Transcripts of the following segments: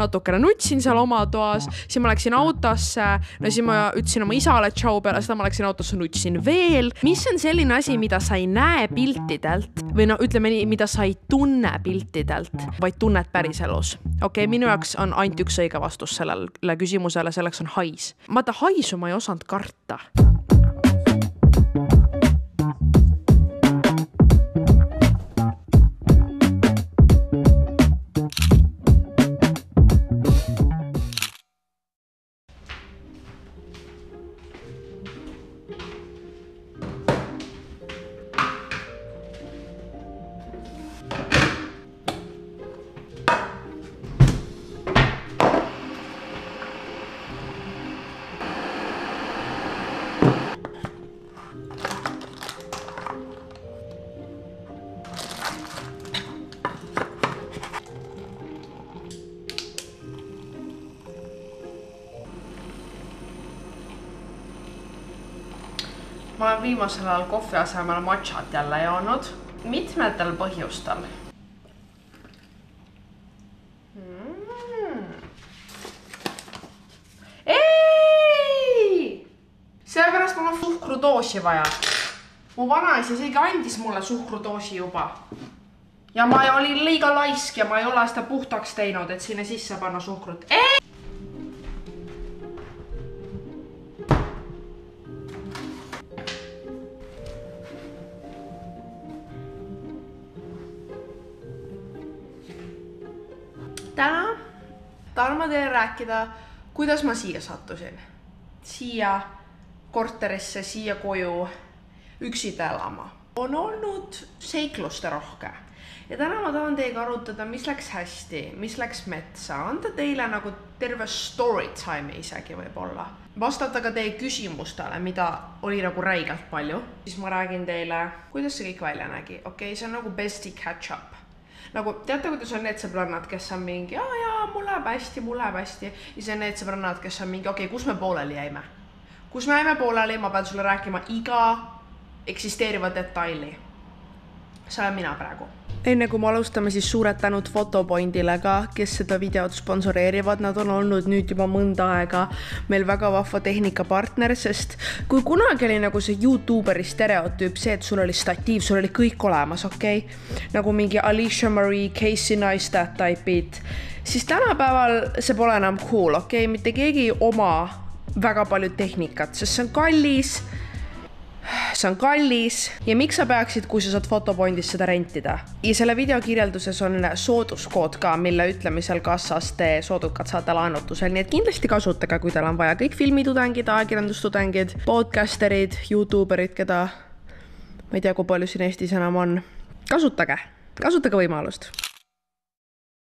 natukene nutsin seal oma toas, siis ma läksin autosse, no siis ma ütlesin oma isale tšau, peale seda ma läksin autosse, nutsin veel. mis on selline asi, mida sa ei näe piltidelt või no ütleme nii, mida sa ei tunne piltidelt, vaid tunned päriselus? okei okay,, minu jaoks on ainult üks õige vastus sellele küsimusele, selleks on hais. vaata, haisu ma ei osanud karta viimasel ajal kohvi asemel matšat jälle joonud, mitmetel põhjustel mm.. ei, sellepärast mul on suhkrudoosi vaja. mu vanaisa isegi andis mulle suhkrudoosi juba. ja ma olin liiga laisk ja ma ei ole seda puhtaks teinud, et sinna sisse panna suhkrut. ei. täna tahan ma teile rääkida, kuidas ma siia sattusin, siia korterisse, siia koju üksinda elama. on olnud seikluste rohke ja täna ma tahan teiega arutada, mis läks hästi, mis läks metsa, anda teile nagu terve story time'i isegi võib-olla. vastata ka teie küsimustele, mida oli nagu räigelt palju, siis ma räägin teile, kuidas see kõik välja nägi, okei okay,, see on nagu besti catch-up nagu teate, kuidas on need sõbrannad, kes on mingi, aa jaa, mul läheb hästi, mul läheb hästi. ja siis on need sõbrannad, kes on mingi, okei okay,, kus me pooleli jäime. kus me jäime pooleli, ma pean sulle rääkima iga eksisteeriva detaili see olen mina praegu enne kui me alustame, siis suured tänud Fotopointile ka, kes seda videot sponsoreerivad, nad on olnud nüüd juba mõnda aega meil väga vahva tehnikapartner, sest kui kunagi oli nagu see Youtuberi stereotüüp see, et sul oli statiiv, sul oli kõik olemas, okei okay?, nagu mingi Alicia Marie, Casey Neistat tüüpid, siis tänapäeval see pole enam cool, okei okay?, mitte keegi ei oma väga palju tehnikat, sest see on kallis see on kallis ja miks sa peaksid, kui sa saad Fotopondist seda rentida. ja selle video kirjelduses on sooduskood ka, mille ütlemisel kassas te soodukad saate laenutusel, nii et kindlasti kasutage, kui teil on vaja, kõik filmitudengid, ajakirjandustudengid, podcasterid, Youtuberid, keda ma ei tea, kui palju siin Eestis enam on, kasutage, kasutage võimalust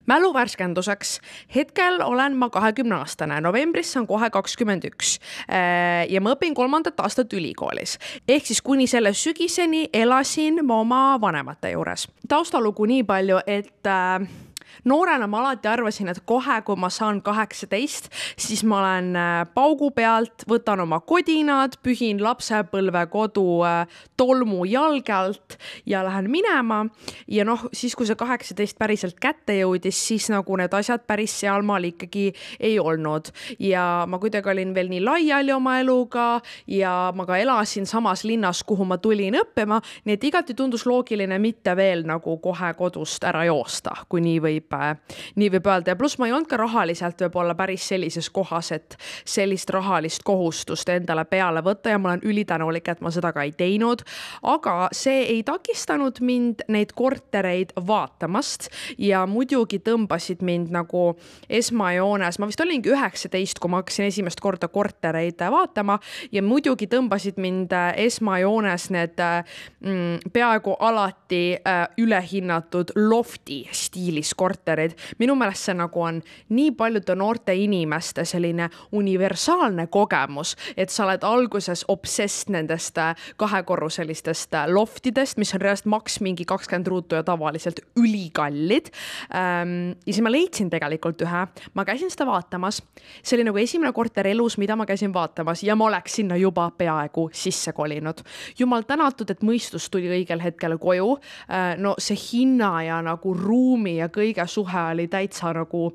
mälu värskenduseks, hetkel olen ma kahekümne aastane, novembris saan kohe kakskümmend üks äh, ja ma õpin kolmandat aastat ülikoolis. ehk siis kuni selle sügiseni elasin ma oma vanemate juures. taustalugu nii palju, et äh, noorena ma alati arvasin, et kohe, kui ma saan kaheksateist, siis ma olen äh, paugu pealt, võtan oma kodinad, pühin lapsepõlvekodu äh, tolmu jalge alt ja lähen minema. ja noh, siis kui see kaheksateist päriselt kätte jõudis, siis nagu need asjad päris sealmaal ikkagi ei olnud ja ma kuidagi olin veel nii laiali oma eluga ja ma ka elasin samas linnas, kuhu ma tulin õppima, nii et igati tundus loogiline mitte veel nagu kohe kodust ära joosta, kui nii võib võib, nii võib öelda ja pluss ma ei olnud ka rahaliselt võib-olla päris sellises kohas, et sellist rahalist kohustust endale peale võtta ja ma olen ülitänulik, et ma seda ka ei teinud. aga see ei takistanud mind neid kortereid vaatamast ja muidugi tõmbasid mind nagu esmajoones, ma vist olingi üheksateist, kui ma hakkasin esimest korda kortereid vaatama ja muidugi tõmbasid mind äh, esmajoones need äh, mm, peaaegu alati äh, ülehinnatud lofti stiilis korterid korterid. minu meelest see nagu on nii paljude noorte inimeste selline universaalne kogemus, et sa oled alguses obsess nendest äh, kahekorruselistest äh, loftidest, mis on reaalselt maks mingi kakskümmend ruutu ja tavaliselt ülikallid. Ähm, ja siis ma leidsin tegelikult ühe, ma käisin seda vaatamas, see oli nagu esimene korter elus, mida ma käisin vaatamas ja ma oleks sinna juba peaaegu sisse kolinud. jumal tänatud, et mõistus tuli õigel hetkel koju. Äh, no see hinna ja nagu ruumi ja kõik kõige suhe oli täitsa nagu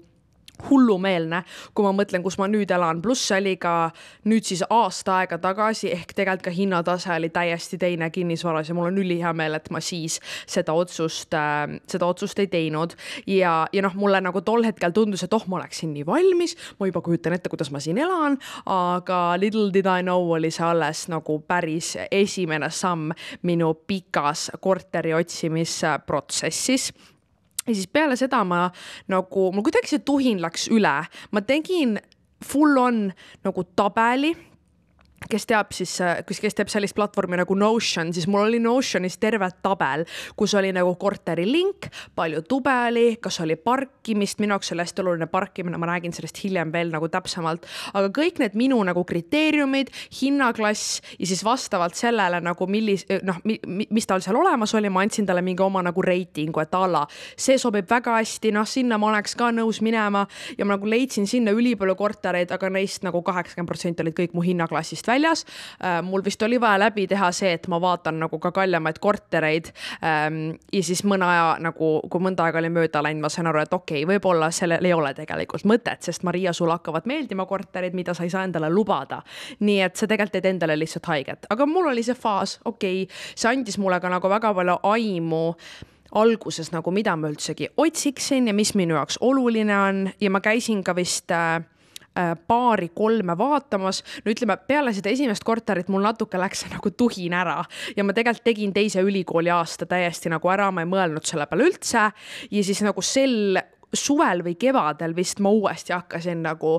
hullumeelne, kui ma mõtlen, kus ma nüüd elan, pluss see oli ka nüüd siis aasta aega tagasi ehk tegelikult ka hinnatase oli täiesti teine kinnisvaras ja mul on ülihea meel, et ma siis seda otsust äh,, seda otsust ei teinud. ja, ja noh, mulle nagu tol hetkel tundus, et oh, ma oleksin nii valmis, ma juba kujutan ette, kuidas ma siin elan, aga little did I know oli see alles nagu päris esimene samm minu pikas korteri otsimisprotsessis ja siis peale seda ma nagu, mul kuidagi see tuhin läks üle, ma tegin full on nagu tabeli kes teab siis, kes, kes teeb sellist platvormi nagu Notion, siis mul oli Notionis terve tabel, kus oli nagu korteri link, palju tube oli, kas oli parkimist, minu jaoks oli hästi oluline parkimine, ma räägin sellest hiljem veel nagu täpsemalt, aga kõik need minu nagu kriteeriumid, hinnaklass ja siis vastavalt sellele nagu millis-, noh mi,, mis tal seal olemas oli, ma andsin talle mingi oma nagu reitingu, et a la see sobib väga hästi, noh, sinna ma oleks ka nõus minema ja ma nagu leidsin sinna ülipalju kortereid, aga neist nagu kaheksakümmend protsenti olid kõik mu hinnaklassist välja väljas. Äh, mul vist oli vaja läbi teha see, et ma vaatan nagu ka kallimaid kortereid. Ähm, ja siis mõne aja nagu, kui mõnda aega oli mööda läinud, ma sain aru, et okei okay,, võib-olla sellel ei ole tegelikult mõtet, sest Maria, sul hakkavad meeldima korterid, mida sa ei saa endale lubada. nii et sa tegelikult teed endale lihtsalt haiget, aga mul oli see faas, okei okay,, see andis mulle ka nagu väga palju aimu alguses nagu, mida ma üldsegi otsiksin ja mis minu jaoks oluline on ja ma käisin ka vist äh, Äh, paari-kolme vaatamas. no ütleme, peale seda esimest korterit mul natuke läks see nagu tuhin ära ja ma tegelikult tegin teise ülikooli aasta täiesti nagu ära, ma ei mõelnud selle peale üldse. ja siis nagu sel suvel või kevadel vist ma uuesti hakkasin nagu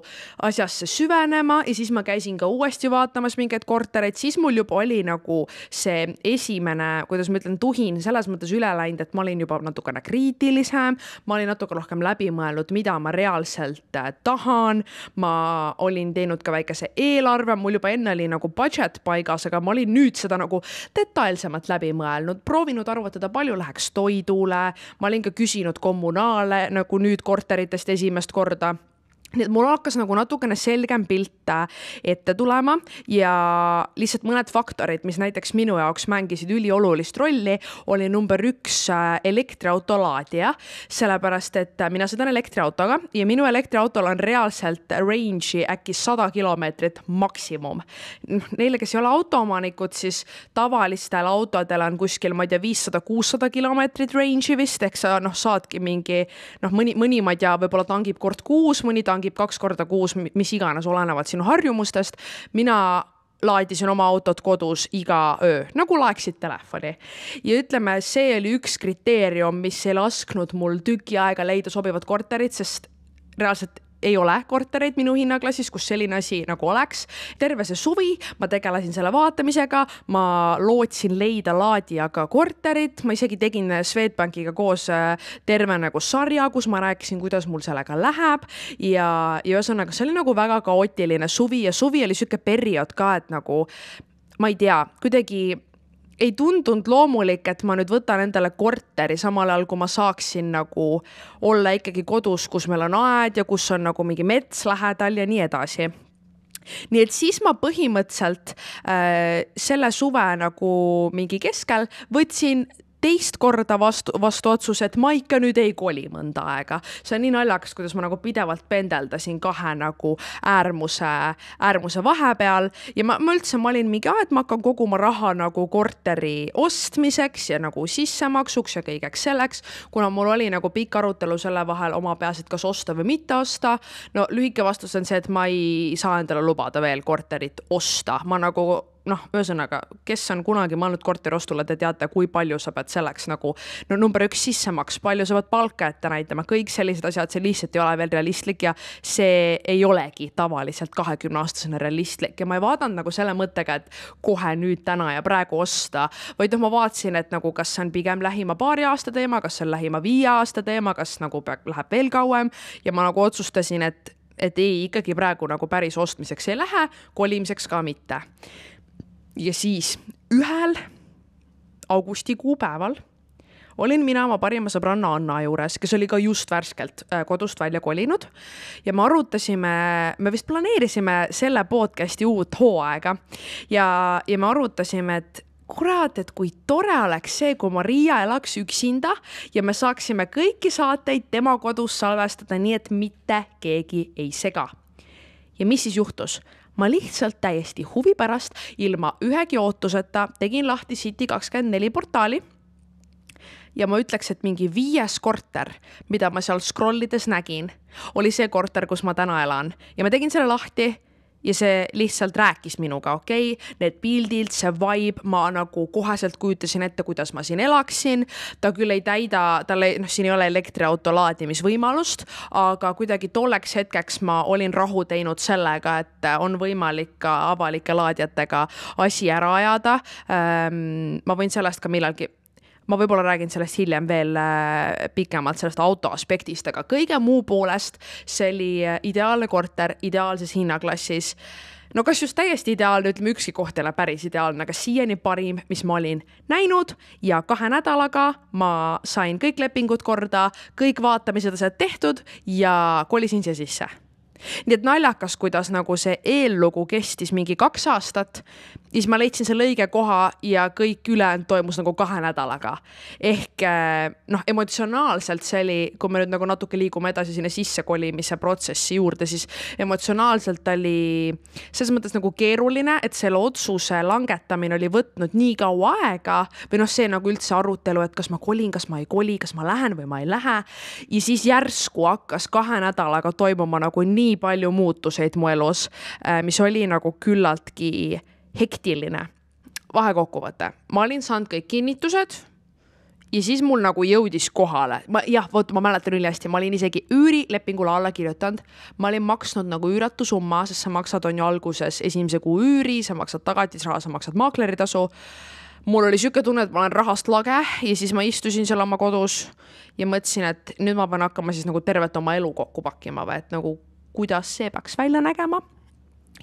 asjasse süvenema ja siis ma käisin ka uuesti vaatamas mingeid kortereid, siis mul juba oli nagu see esimene, kuidas ma ütlen, tuhin selles mõttes üle läinud, et ma olin juba natukene kriitilisem, ma olin natuke rohkem läbi mõelnud, mida ma reaalselt äh, tahan. ma olin teinud ka väikese eelarve, mul juba enne oli nagu budget paigas, aga ma olin nüüd seda nagu detailsemalt läbi mõelnud, proovinud arvutada, palju läheks toidule, ma olin ka küsinud kommunaale nagu nüüd korteritest esimest korda nii et mul hakkas nagu natukene selgem pilt äh, ette tulema ja lihtsalt mõned faktorid, mis näiteks minu jaoks mängisid üliolulist rolli, oli number üks äh, elektriauto laadija, sellepärast et äh, mina sõidan elektriautoga ja minu elektriautol on reaalselt range'i äkki sada kilomeetrit maksimum. Neile, kes ei ole autoomanikud, siis tavalistel autodel on kuskil, ma ei tea, viissada-kuussada kilomeetrit range'i vist, ehk sa noh, saadki mingi noh, mõni, mõni, ma ei tea, võib-olla tangib kord kuus, mõni tangib tangib kaks korda kuus, mis iganes, olenevad sinu harjumustest. mina laadisin oma autot kodus iga öö, nagu laeksid telefoni. ja ütleme, see oli üks kriteerium, mis ei lasknud mul tüki aega leida sobivat korterit, sest reaalselt ei ole kortereid minu hinnaklassis, kus selline asi nagu oleks. terve see suvi ma tegelesin selle vaatamisega, ma lootsin leida laadijaga korterit, ma isegi tegin Swedbankiga koos äh, terve nagu sarja, kus ma rääkisin, kuidas mul sellega läheb ja, ja ühesõnaga, see oli nagu väga kaootiline suvi ja suvi oli sihuke periood ka, et nagu ma ei tea, kuidagi ei tundunud loomulik, et ma nüüd võtan endale korteri samal ajal, kui ma saaksin nagu olla ikkagi kodus, kus meil on aed ja kus on nagu mingi mets lähedal ja nii edasi nii et siis ma põhimõtteliselt äh, selle suve nagu mingi keskel võtsin teist korda vastu, vastu otsus, et ma ikka nüüd ei koli mõnda aega. see on nii naljakas, kuidas ma nagu pidevalt pendeldasin kahe nagu äärmuse, äärmuse vahepeal ja ma, ma üldse, ma olin mingi, et ma hakkan koguma raha nagu korteri ostmiseks ja nagu sissemaksuks ja kõigeks selleks, kuna mul oli nagu pikk arutelu selle vahel oma peas, et kas osta või mitte osta. no lühike vastus on see, et ma ei saa endale lubada veel korterit osta, ma nagu noh, ühesõnaga, kes on kunagi mõelnud korteriostule, te teate, kui palju sa pead selleks nagu no number üks sisse maksma, palju sa pead palka ette näitama, kõik sellised asjad, see lihtsalt ei ole veel realistlik ja see ei olegi tavaliselt kahekümne aastasena realistlik ja ma ei vaadanud nagu selle mõttega, et kohe nüüd täna ja praegu osta, vaid noh, ma vaatasin, et nagu kas see on pigem lähima paari aasta teema, kas see on lähima viie aasta teema, kas nagu peab, läheb veel kauem ja ma nagu otsustasin, et et ei, ikkagi praegu nagu päris ostmiseks ei lähe, kolimiseks ka mitte ja siis ühel augustikuu päeval olin mina oma parima sõbranna Anna juures, kes oli ka just värskelt äh, kodust välja kolinud ja me arutasime, me vist planeerisime selle podcast'i uut hooaega ja, ja me arutasime, et kurat, et kui tore oleks see, kui Maria elaks üksinda ja me saaksime kõiki saateid tema kodus salvestada, nii et mitte keegi ei sega. ja mis siis juhtus? ma lihtsalt täiesti huvi pärast, ilma ühegi ootuseta tegin lahti City24 portaali ja ma ütleks, et mingi viies korter, mida ma seal scroll ides nägin, oli see korter, kus ma täna elan ja ma tegin selle lahti ja see lihtsalt rääkis minuga, okei okay?, need pildid, see vibe, ma nagu koheselt kujutasin ette, kuidas ma siin elaksin. ta küll ei täida, tal ei, noh, siin ei ole elektriauto laadimisvõimalust, aga kuidagi tolleks hetkeks ma olin rahu teinud sellega, et on võimalik ka avalike laadijatega asi ära ajada. Ehm, ma võin sellest ka millalgi ma võib-olla räägin sellest hiljem veel äh, pikemalt, sellest auto aspektist, aga kõige muu poolest see oli äh, ideaalne korter ideaalses hinnaklassis no kas just täiesti ideaalne, ütleme ükski koht ei ole päris ideaalne, aga siiani parim, mis ma olin näinud ja kahe nädalaga ma sain kõik lepingud korda, kõik vaatamised asjad tehtud ja kolisin siia sisse nii et naljakas, kuidas nagu see eellugu kestis mingi kaks aastat, ja siis ma leidsin selle õige koha ja kõik ülejäänud toimus nagu kahe nädalaga. ehk eh, noh, emotsionaalselt see oli, kui me nüüd nagu natuke liigume edasi sinna sissekolimise protsessi juurde, siis emotsionaalselt oli selles mõttes nagu keeruline, et selle otsuse langetamine oli võtnud nii kaua aega või noh, see nagu üldse arutelu, et kas ma kolin, kas ma ei koli, kas ma lähen või ma ei lähe. ja siis järsku hakkas kahe nädalaga toimuma nagu nii palju muutuseid mu elus, eh, mis oli nagu küllaltki hektiline vahekokkuvõte, ma olin saanud kõik kinnitused ja siis mul nagu jõudis kohale, ma jah, vot ma mäletan ülihästi, ma olin isegi üürilepingule alla kirjutanud, ma olin maksnud nagu üüratu summa, sest sa maksad, on ju alguses esimese kuu üüri, sa maksad tagatisraha, sa maksad maakleritasu. mul oli sihuke tunne, et ma olen rahast lage ja siis ma istusin seal oma kodus ja mõtlesin, et nüüd ma pean hakkama siis nagu tervet oma elu kokku pakkima või et nagu kuidas see peaks välja nägema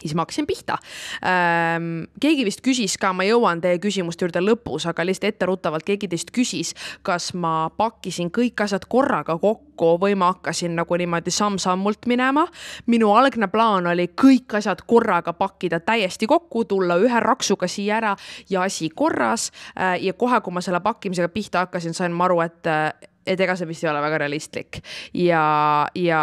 siis ma hakkasin pihta. Ehm, keegi vist küsis ka, ma jõuan teie küsimuste juurde lõpus, aga lihtsalt etteruttavalt keegi teist küsis, kas ma pakkisin kõik asjad korraga kokku või ma hakkasin nagu niimoodi samm-sammult minema. minu algne plaan oli kõik asjad korraga pakkida täiesti kokku, tulla ühe raksuga siia ära ja asi korras. Ehm, ja kohe, kui ma selle pakkimisega pihta hakkasin, sain ma aru, et et ega see vist ei ole väga realistlik. ja, ja,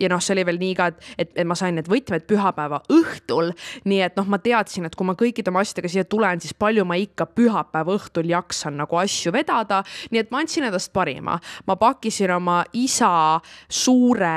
ja noh, see oli veel nii ka, et, et, et ma sain need võtmed pühapäeva õhtul, nii et noh, ma teadsin, et kui ma kõikide oma asjadega siia tulen, siis palju ma ikka pühapäeva õhtul jaksan nagu asju vedada. nii et ma andsin endast parima, ma pakkisin oma isa suure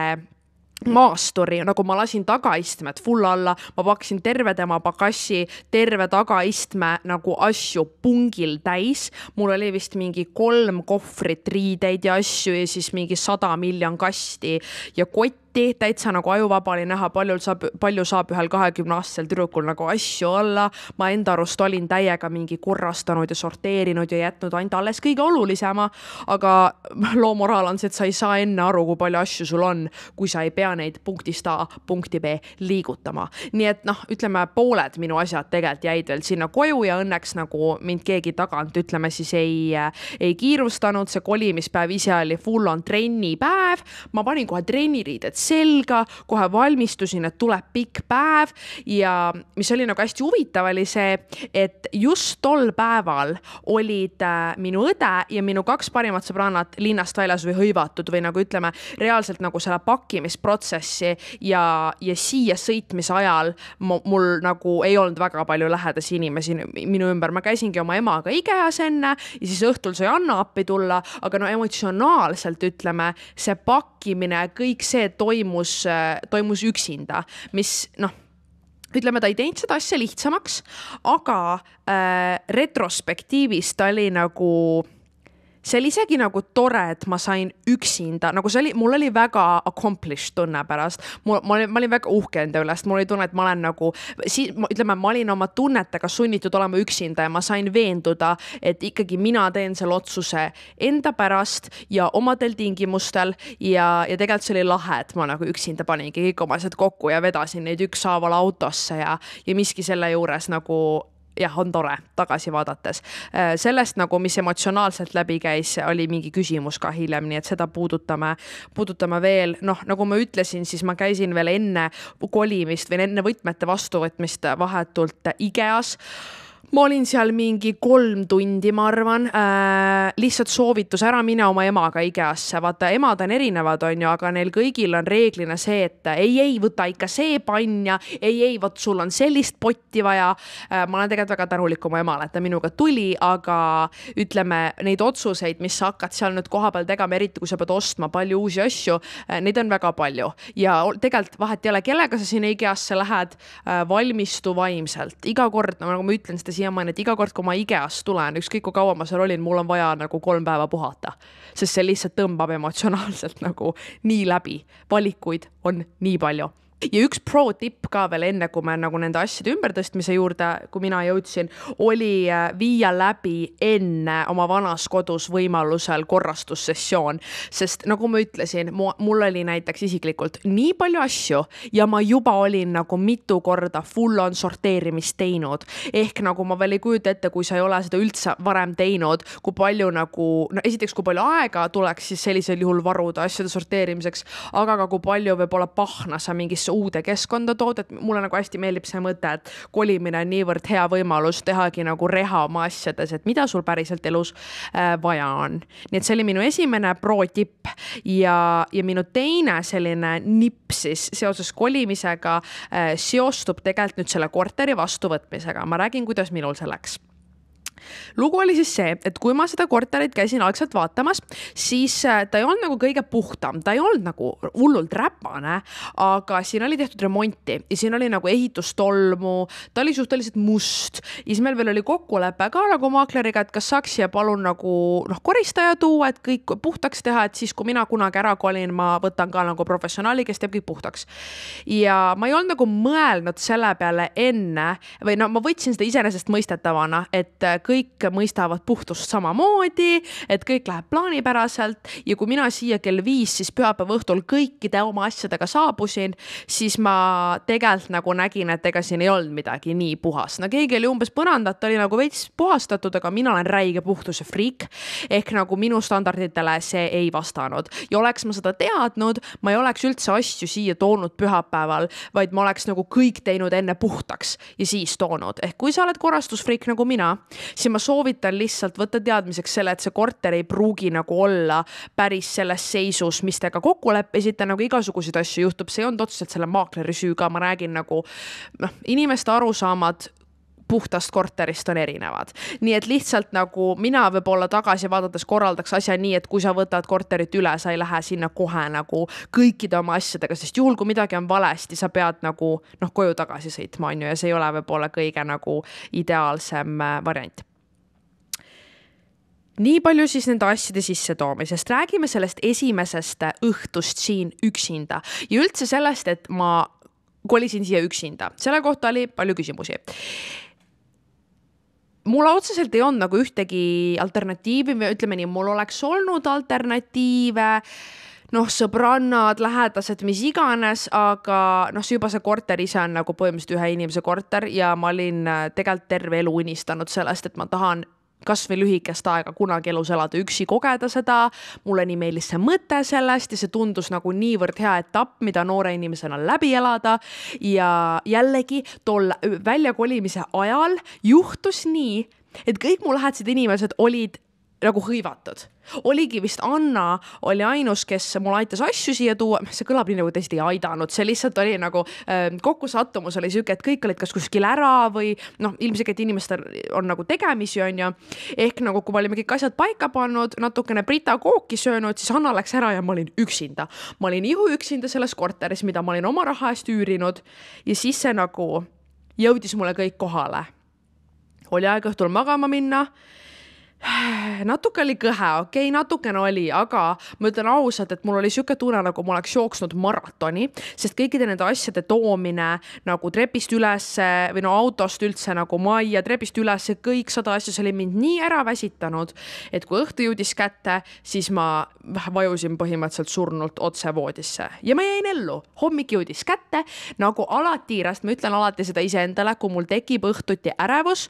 maasturi, nagu ma lasin tagaistmed full alla, ma pakkisin terve tema pagassi, terve tagaistme nagu asju pungil täis. mul oli vist mingi kolm kohvrit riideid ja asju ja siis mingi sada miljon kasti ja kott lahti, täitsa nagu ajuvaba oli näha, paljul saab, palju saab ühel kahekümneaastasel tüdrukul nagu asju olla. ma enda arust olin täiega mingi korrastanud ja sorteerinud ja jätnud ainult alles kõige olulisema. aga loo moraal on see, et sa ei saa enne aru, kui palju asju sul on, kui sa ei pea neid punktist A punkti B liigutama. nii et noh, ütleme pooled minu asjad tegelikult jäid veel sinna koju ja õnneks nagu mind keegi tagant, ütleme siis ei, ei kiirustanud, see kolimispäev ise oli full on trennipäev. ma panin kohe trenniriided selga, kohe valmistusin, et tuleb pikk päev ja mis oli nagu hästi huvitav, oli see, et just tol päeval olid äh, minu õde ja minu kaks parimat sõbrannat linnast väljas või hõivatud või nagu ütleme, reaalselt nagu selle pakkimisprotsessi ja, ja siia sõitmise ajal mul nagu ei olnud väga palju lähedasi inimesi minu ümber, ma käisingi oma emaga IKEA-s enne ja siis õhtul sai Anna appi tulla, aga no emotsionaalselt ütleme, see pakk pakkimine, kõik see toimus, äh, toimus üksinda, mis noh ütleme, ta ei teinud seda asja lihtsamaks, aga äh, retrospektiivis ta oli nagu äh, see oli isegi nagu tore, et ma sain üksinda, nagu see oli, mul oli väga accomplished tunne pärast. mul, ma olin, ma olin väga uhke enda üle, sest mul oli tunne, et ma olen nagu, siis ütleme, ma olin oma tunnetega sunnitud olema üksinda ja ma sain veenduda, et ikkagi mina teen selle otsuse enda pärast ja omadel tingimustel ja, ja tegelikult see oli lahe, et ma nagu üksinda paningi kõik oma asjad kokku ja vedasin neid ükshaaval autosse ja, ja miski selle juures nagu jah, on tore tagasi vaadates. Äh, sellest nagu, mis emotsionaalselt läbi käis, oli mingi küsimus ka hiljem, nii et seda puudutame, puudutame veel, noh, nagu ma ütlesin, siis ma käisin veel enne kolimist või enne võtmete vastuvõtmist vahetult IKEA-s ma olin seal mingi kolm tundi, ma arvan äh,. lihtsalt soovitus, ära mine oma emaga IKEA-sse, vaata emad on erinevad, onju, aga neil kõigil on reeglina see, et ei, ei võta ikka see pann ja ei, ei vot sul on sellist potti vaja äh,. ma olen tegelikult väga tänulik oma emale, et ta minuga tuli, aga ütleme neid otsuseid, mis sa hakkad seal nüüd kohapeal tegema, eriti kui sa pead ostma palju uusi asju äh,, neid on väga palju ja tegelikult vahet ei ole, kellega sa sinna IKEA-sse lähed äh,, valmistu vaimselt, iga kord no,, nagu ma ütlen seda siiamaani, et iga kord, kui ma IKEA-st tulen, ükskõik kui kaua ma seal olin, mul on vaja nagu kolm päeva puhata, sest see lihtsalt tõmbab emotsionaalselt nagu nii läbi. valikuid on nii palju ja üks pro-tipp ka veel enne, kui me nagu nende asjade ümbertõstmise juurde, kui mina jõudsin, oli äh, viia läbi enne oma vanas kodus võimalusel korrastussessioon, sest nagu ma ütlesin, mul oli näiteks isiklikult nii palju asju ja ma juba olin nagu mitu korda full on sorteerimist teinud. ehk nagu ma veel ei kujuta ette, kui sa ei ole seda üldse varem teinud, kui palju nagu, no esiteks, kui palju aega tuleks siis sellisel juhul varuda asjade sorteerimiseks, aga ka kui palju võib-olla pahna sa mingisse uude keskkonda tood, et mulle nagu hästi meeldib see mõte, et kolimine on niivõrd hea võimalus tehagi nagu reha oma asjades, et mida sul päriselt elus äh, vaja on. nii et see oli minu esimene pro tipp ja, ja minu teine selline nipp siis seoses kolimisega äh, seostub tegelikult nüüd selle korteri vastuvõtmisega, ma räägin, kuidas minul see läks lugu oli siis see, et kui ma seda korterit käisin algselt vaatamas, siis äh, ta ei olnud nagu kõige puhtam, ta ei olnud nagu hullult räpane, aga siin oli tehtud remonti ja siin oli nagu ehitustolmu, ta oli suhteliselt must ja siis meil veel oli kokkulepe ka nagu maakleriga, et kas saaks siia palun nagu noh, koristaja tuua, et kõik puhtaks teha, et siis, kui mina kunagi ära kolin, ma võtan ka nagu professionaali, kes teeb kõik puhtaks. ja ma ei olnud nagu mõelnud selle peale enne või no ma võtsin seda iseenesestmõistetavana, et kõik äh, kõik mõistavad puhtust samamoodi, et kõik läheb plaanipäraselt ja kui mina siia kell viis siis pühapäeva õhtul kõikide oma asjadega saabusin, siis ma tegelikult nagu nägin, et ega siin ei olnud midagi nii puhas, no keegi oli umbes põrandat oli nagu veits puhastatud, aga mina olen räige puhtuse friik ehk nagu minu standarditele see ei vastanud ja oleks ma seda teadnud, ma ei oleks üldse asju siia toonud pühapäeval, vaid ma oleks nagu kõik teinud enne puhtaks ja siis toonud, ehk kui sa oled korrastusfriik nagu mina, siis ma soovitan lihtsalt võtta teadmiseks selle, et see korter ei pruugi nagu olla päris selles seisus, mis te ka kokku leppisite, nagu igasuguseid asju juhtub, see ei olnud otseselt selle maakleri süü ka, ma räägin nagu noh, inimeste arusaamad puhtast korterist on erinevad. nii et lihtsalt nagu mina võib-olla tagasi vaadates korraldaks asja nii, et kui sa võtad korterit üle, sa ei lähe sinna kohe nagu kõikide oma asjadega, sest juhul, kui midagi on valesti, sa pead nagu noh, koju tagasi sõitma, on ju, ja see ei ole võib-olla kõige nagu ideaalsem äh, variant nii palju siis nende asjade sissetoomisest, räägime sellest esimesest õhtust siin üksinda ja üldse sellest, et ma kolisin siia üksinda, selle kohta oli palju küsimusi mul otseselt ei olnud nagu ühtegi alternatiivi või ütleme nii, mul oleks olnud alternatiive noh, sõbrannad, lähedased, mis iganes, aga noh, see juba see korter ise on nagu põhimõtteliselt ühe inimese korter ja ma olin äh, tegelikult terve elu unistanud sellest, et ma tahan kas või lühikest aega kunagi elus elada, üksi kogeda seda, mulle nii meeldis see mõte sellest ja see tundus nagu niivõrd hea etapp, mida noore inimesena läbi elada ja jällegi tol väljakolimise ajal juhtus nii, et kõik mu lähedased inimesed olid nagu hõivatud. oligi vist Anna oli ainus, kes mul aitas asju siia tuua, noh, see kõlab nii nagu tõesti ei aidanud, see lihtsalt oli nagu äh, kokkusattumus oli sihuke, et kõik olid kas kuskil ära või noh, ilmselgelt inimestel on nagu tegemisi, onju. ehk nagu, kui me olime kõik asjad paika pannud, natukene Brita kooki söönud, siis Anna läks ära ja ma olin üksinda. ma olin ihu üksinda selles korteris, mida ma olin oma raha eest üürinud ja siis see nagu jõudis mulle kõik kohale. oli aeg õhtul magama minna natuke oli kõhe, okei okay,, natukene oli, aga ma ütlen ausalt, et mul oli sihuke tunne, nagu ma oleks jooksnud maratoni, sest kõikide nende asjade toomine nagu trepist ülesse või no autost üldse nagu majja, trepist ülesse, kõik sada asja, see oli mind nii ära väsitanud, et kui õhtu jõudis kätte, siis ma vajusin põhimõtteliselt surnult otse voodisse ja ma jäin ellu. hommik jõudis kätte, nagu alati, ma ütlen alati seda iseendale, kui mul tekib õhtuti ärevus,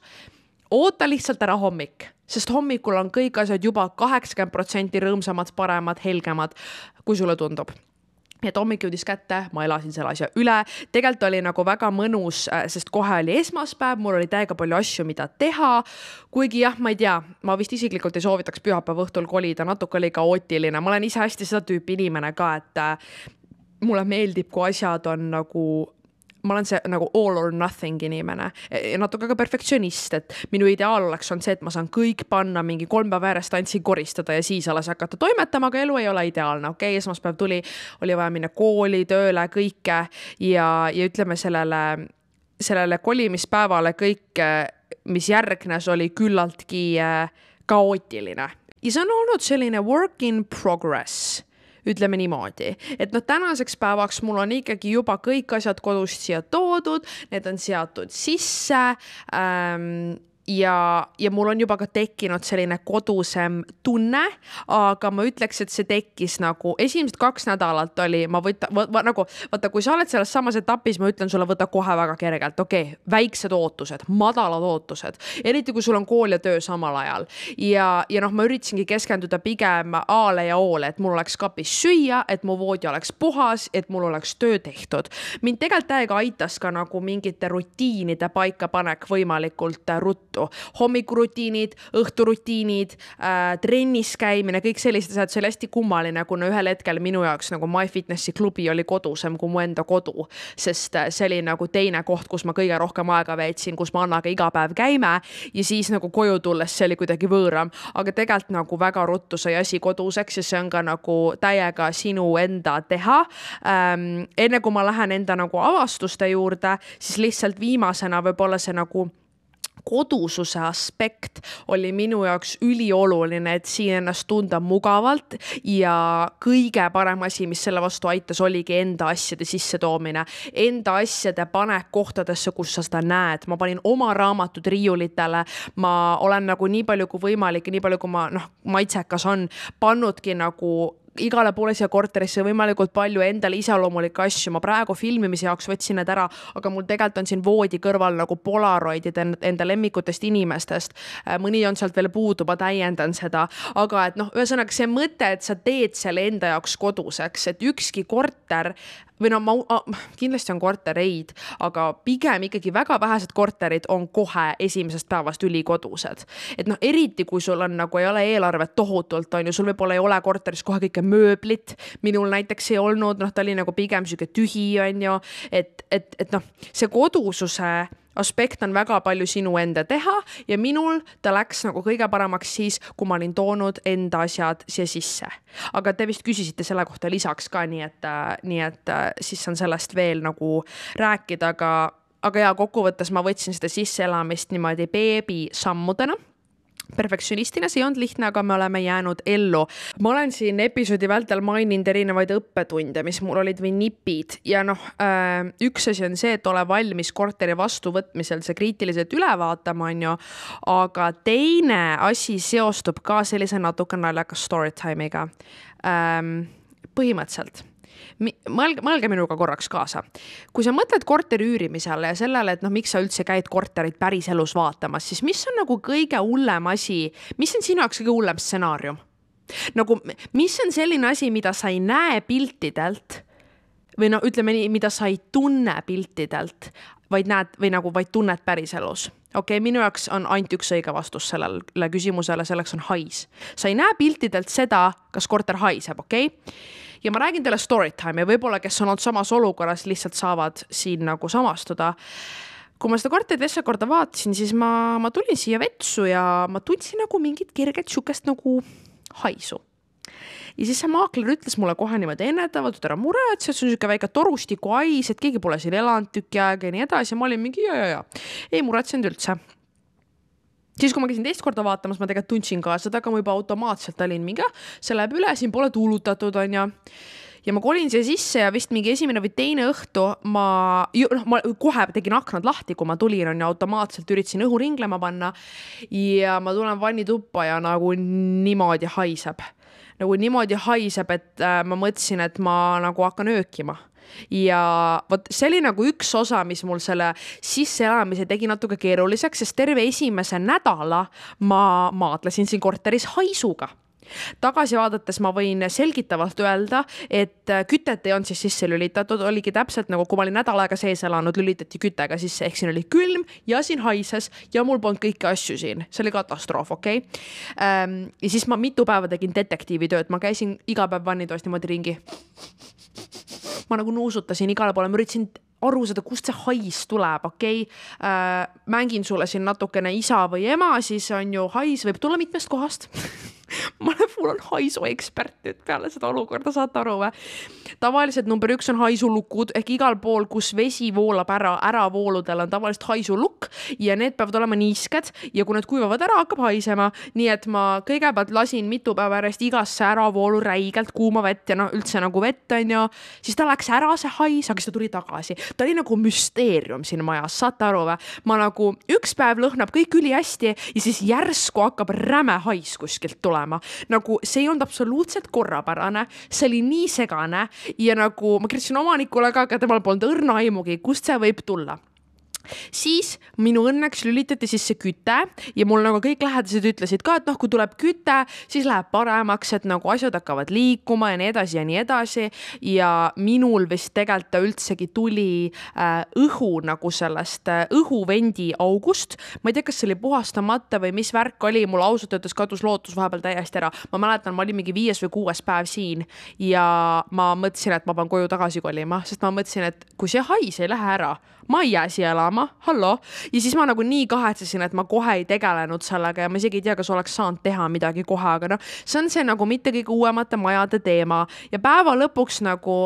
oota lihtsalt ära hommik sest hommikul on kõik asjad juba kaheksakümmend protsenti rõõmsamad, paremad, helgemad, kui sulle tundub et hommik jõudis kätte, ma elasin selle asja üle, tegelikult oli nagu väga mõnus, äh, sest kohe oli esmaspäev, mul oli täiega palju asju, mida teha. kuigi jah, ma ei tea, ma vist isiklikult ei soovitaks pühapäeva õhtul kolida, natuke oli kaootiline, ma olen ise hästi seda tüüpi inimene ka, et äh, mulle meeldib, kui asjad on nagu ma olen see nagu all or nothing inimene ja e, e, natuke ka perfektsionist, et minu ideaal oleks olnud see, et ma saan kõik panna mingi kolm päeva järjest tantsi koristada ja siis alles hakata toimetama, aga elu ei ole ideaalne, okei okay,, esmaspäev tuli, oli vaja minna kooli, tööle, kõike ja, ja ütleme sellele, sellele kolimispäevale kõik, mis järgnes, oli küllaltki e, kaootiline ja see on olnud selline work in progress ütleme niimoodi, et noh, tänaseks päevaks mul on ikkagi juba kõik asjad kodust siia toodud, need on seatud sisse ähm, ja, ja mul on juba ka tekkinud selline kodusem tunne, aga ma ütleks, et see tekkis nagu esimesed kaks nädalat oli, ma võta võ,, võ, nagu vaata, kui sa oled selles samas etapis, ma ütlen sulle, võta kohe väga kergelt, okei okay,, väiksed ootused, madalad ootused, eriti kui sul on kool ja töö samal ajal ja, ja noh, ma üritasingi keskenduda pigem A-le ja O-le, et mul oleks kapis süüa, et mu voodi oleks puhas, et mul oleks töö tehtud. mind tegelikult täiega aitas ka nagu mingite rutiinide paikapanek võimalikult ruttu tohutu. hommikurutiinid, õhturutiinid äh,, trennis käimine, kõik sellised asjad, see oli hästi kummaline, kuna ühel hetkel minu jaoks nagu MyFitnesse'i klubi oli kodusem kui mu enda kodu, sest äh, see oli nagu teine koht, kus ma kõige rohkem aega veetsin, kus me Annaga iga päev käime ja siis nagu koju tulles see oli kuidagi võõram, aga tegelikult nagu väga ruttu sai asi koduseks ja see on ka nagu täiega sinu enda teha ähm,. enne kui ma lähen enda nagu avastuste juurde, siis lihtsalt viimasena võib-olla see nagu kodususe aspekt oli minu jaoks ülioluline, et siin ennast tunda mugavalt ja kõige parem asi, mis selle vastu aitas, oligi enda asjade sissetoomine, enda asjade panek kohtadesse, kus sa seda näed. ma panin oma raamatud riiulitele, ma olen nagu nii palju kui võimalik, nii palju kui ma noh, maitsekas on, pannudki nagu igale poole siia korterisse võimalikult palju endale iseloomulikke asju, ma praegu filmimise jaoks võtsin need ära, aga mul tegelikult on siin voodi kõrval nagu polaroidid enda lemmikutest inimestest. Äh, mõni on sealt veel puudu, ma täiendan seda, aga et noh, ühesõnaga see mõte, et sa teed selle enda jaoks koduseks, et ükski korter või no ma, kindlasti on kortereid, aga pigem ikkagi väga vähesed korterid on kohe esimesest päevast ülikodused. et noh, eriti kui sul on nagu ei ole eelarvet tohutult, on ju, sul võib-olla ei ole korteris kohe kõike mööblit, minul näiteks ei olnud, noh, ta oli nagu pigem sihuke tühi, on ju, et, et, et noh, see kodususe aspekt on väga palju sinu enda teha ja minul ta läks nagu kõige paremaks siis, kui ma olin toonud enda asjad siia sisse. aga te vist küsisite selle kohta lisaks ka, nii et, äh, nii et äh, siis saan sellest veel nagu rääkida, aga, aga ja kokkuvõttes ma võtsin seda sisseelamist niimoodi beebi sammudena perfektsionistina, see ei olnud lihtne, aga me oleme jäänud ellu. ma olen siin episoodi vältel maininud erinevaid õppetunde, mis mul olid või nipid ja noh, äh, üks asi on see, et ole valmis korteri vastuvõtmisel see kriitiliselt üle vaatama, onju. aga teine asi seostub ka sellise natuke naljaka story time'iga. Ähm, põhimõtteliselt mõelge, mõelge minuga korraks kaasa. kui sa mõtled korteri üürimisele ja sellele, et noh, miks sa üldse käid korterit päriselus vaatamas, siis mis on nagu kõige hullem asi, mis on sinu jaoks kõige hullem stsenaarium? nagu, mis on selline asi, mida sa ei näe piltidelt või no ütleme nii, mida sa ei tunne piltidelt, vaid näed või nagu vaid tunned päriselus okei okay,, minu jaoks on ainult üks õige vastus sellele küsimusele, selleks on hais. sa ei näe piltidelt seda, kas korter haiseb, okei okay?? ja ma räägin teile story time'i, võib-olla, kes on olnud samas olukorras, lihtsalt saavad siin nagu samastuda kui ma seda korterit esimest korda vaatasin, siis ma, ma tulin siia vetsu ja ma tundsin nagu mingit kerget sihukest nagu haisu. ja siis see maakler ütles mulle kohe niimoodi ennetavalt, et ära muretse, see on sihuke väike torustikuhais, et keegi pole siin elanud tükki aega ja nii edasi ja ma olin mingi ja, ja, ja ei muretsenud üldse siis, kui ma käisin teist korda vaatamas, ma tegelikult tundsin ka seda, aga ma juba automaatselt olin mingi, ah, see läheb üle, siin pole tuulutatud, onju ja ma kolin siia sisse ja vist mingi esimene või teine õhtu ma, noh, ma kohe tegin aknad lahti, kui ma tulin, onju, automaatselt üritasin õhu ringlema panna. ja ma tulen vannituppa ja nagu niimoodi haiseb, nagu niimoodi haiseb, et äh, ma mõtlesin, et ma nagu hakkan öökima ja vot see oli nagu üks osa, mis mul selle sisseelamise tegi natuke keeruliseks, sest terve esimese nädala ma maadlesin siin korteris haisuga tagasi vaadates ma võin selgitavalt öelda, et äh, kütet ei olnud siis sisse lülitatud, oligi täpselt nagu, kui ma olin nädal aega sees elanud, lülitati kütega sisse, ehk siin oli külm ja siin haises ja mul polnud kõiki asju siin, see oli katastroof, okei okay? Ähm,. ja siis ma mitu päeva tegin detektiivitööd, ma käisin iga päev vannitoas niimoodi ringi ma nagu nuusutasin igale poole, ma üritasin aru saada, kust see hais tuleb, okei okay, äh,. mängin sulle siin natukene isa või ema, siis on ju hais võib tulla mitmest kohast ma olen, mul on haisuekspert nüüd peale seda olukorda, saate aru või? tavaliselt number üks on haisulukud ehk igal pool, kus vesi voolab ära, äravooludel on tavaliselt haisulukk ja need peavad olema niisked ja kui nad kuivavad ära, hakkab haisema, nii et ma kõigepealt lasin mitu päeva järjest igasse äravoolu räigelt kuuma vett ja noh, üldse nagu vett onju, siis ta läks ära, see hais, aga siis ta tuli tagasi, ta oli nagu müsteerium siin majas, saate aru või? ma nagu üks päev lõhnab kõik ülihästi ja siis järsku hakkab räme hais kuskilt tulema olema. nagu see ei olnud absoluutselt korrapärane, see oli nii segane ja nagu ma kirjutasin omanikule ka, aga temal polnud õrna aimugi, kust see võib tulla siis minu õnneks lülitati sisse küte ja mul nagu kõik lähedased ütlesid ka, et noh, kui tuleb küte, siis läheb paremaks, et nagu asjad hakkavad liikuma ja nii edasi ja nii edasi. ja minul vist tegelikult ta üldsegi tuli äh, õhu nagu sellest äh, õhuvendi august. ma ei tea, kas see oli puhastamata või mis värk oli, mul ausalt öeldes kadus lootus vahepeal täiesti ära. ma mäletan, ma olin mingi viies või kuues päev siin ja ma mõtlesin, et ma pean koju tagasi kolima, sest ma mõtlesin, et kui see hais ei lähe ära ma ei jää siia elama, halloo. ja siis ma nagu nii kahetsesin, et ma kohe ei tegelenud sellega ja ma isegi ei tea, kas oleks saanud teha midagi kohe, aga noh, see on see nagu mitte kõige uuemate majade teema ja päeva lõpuks nagu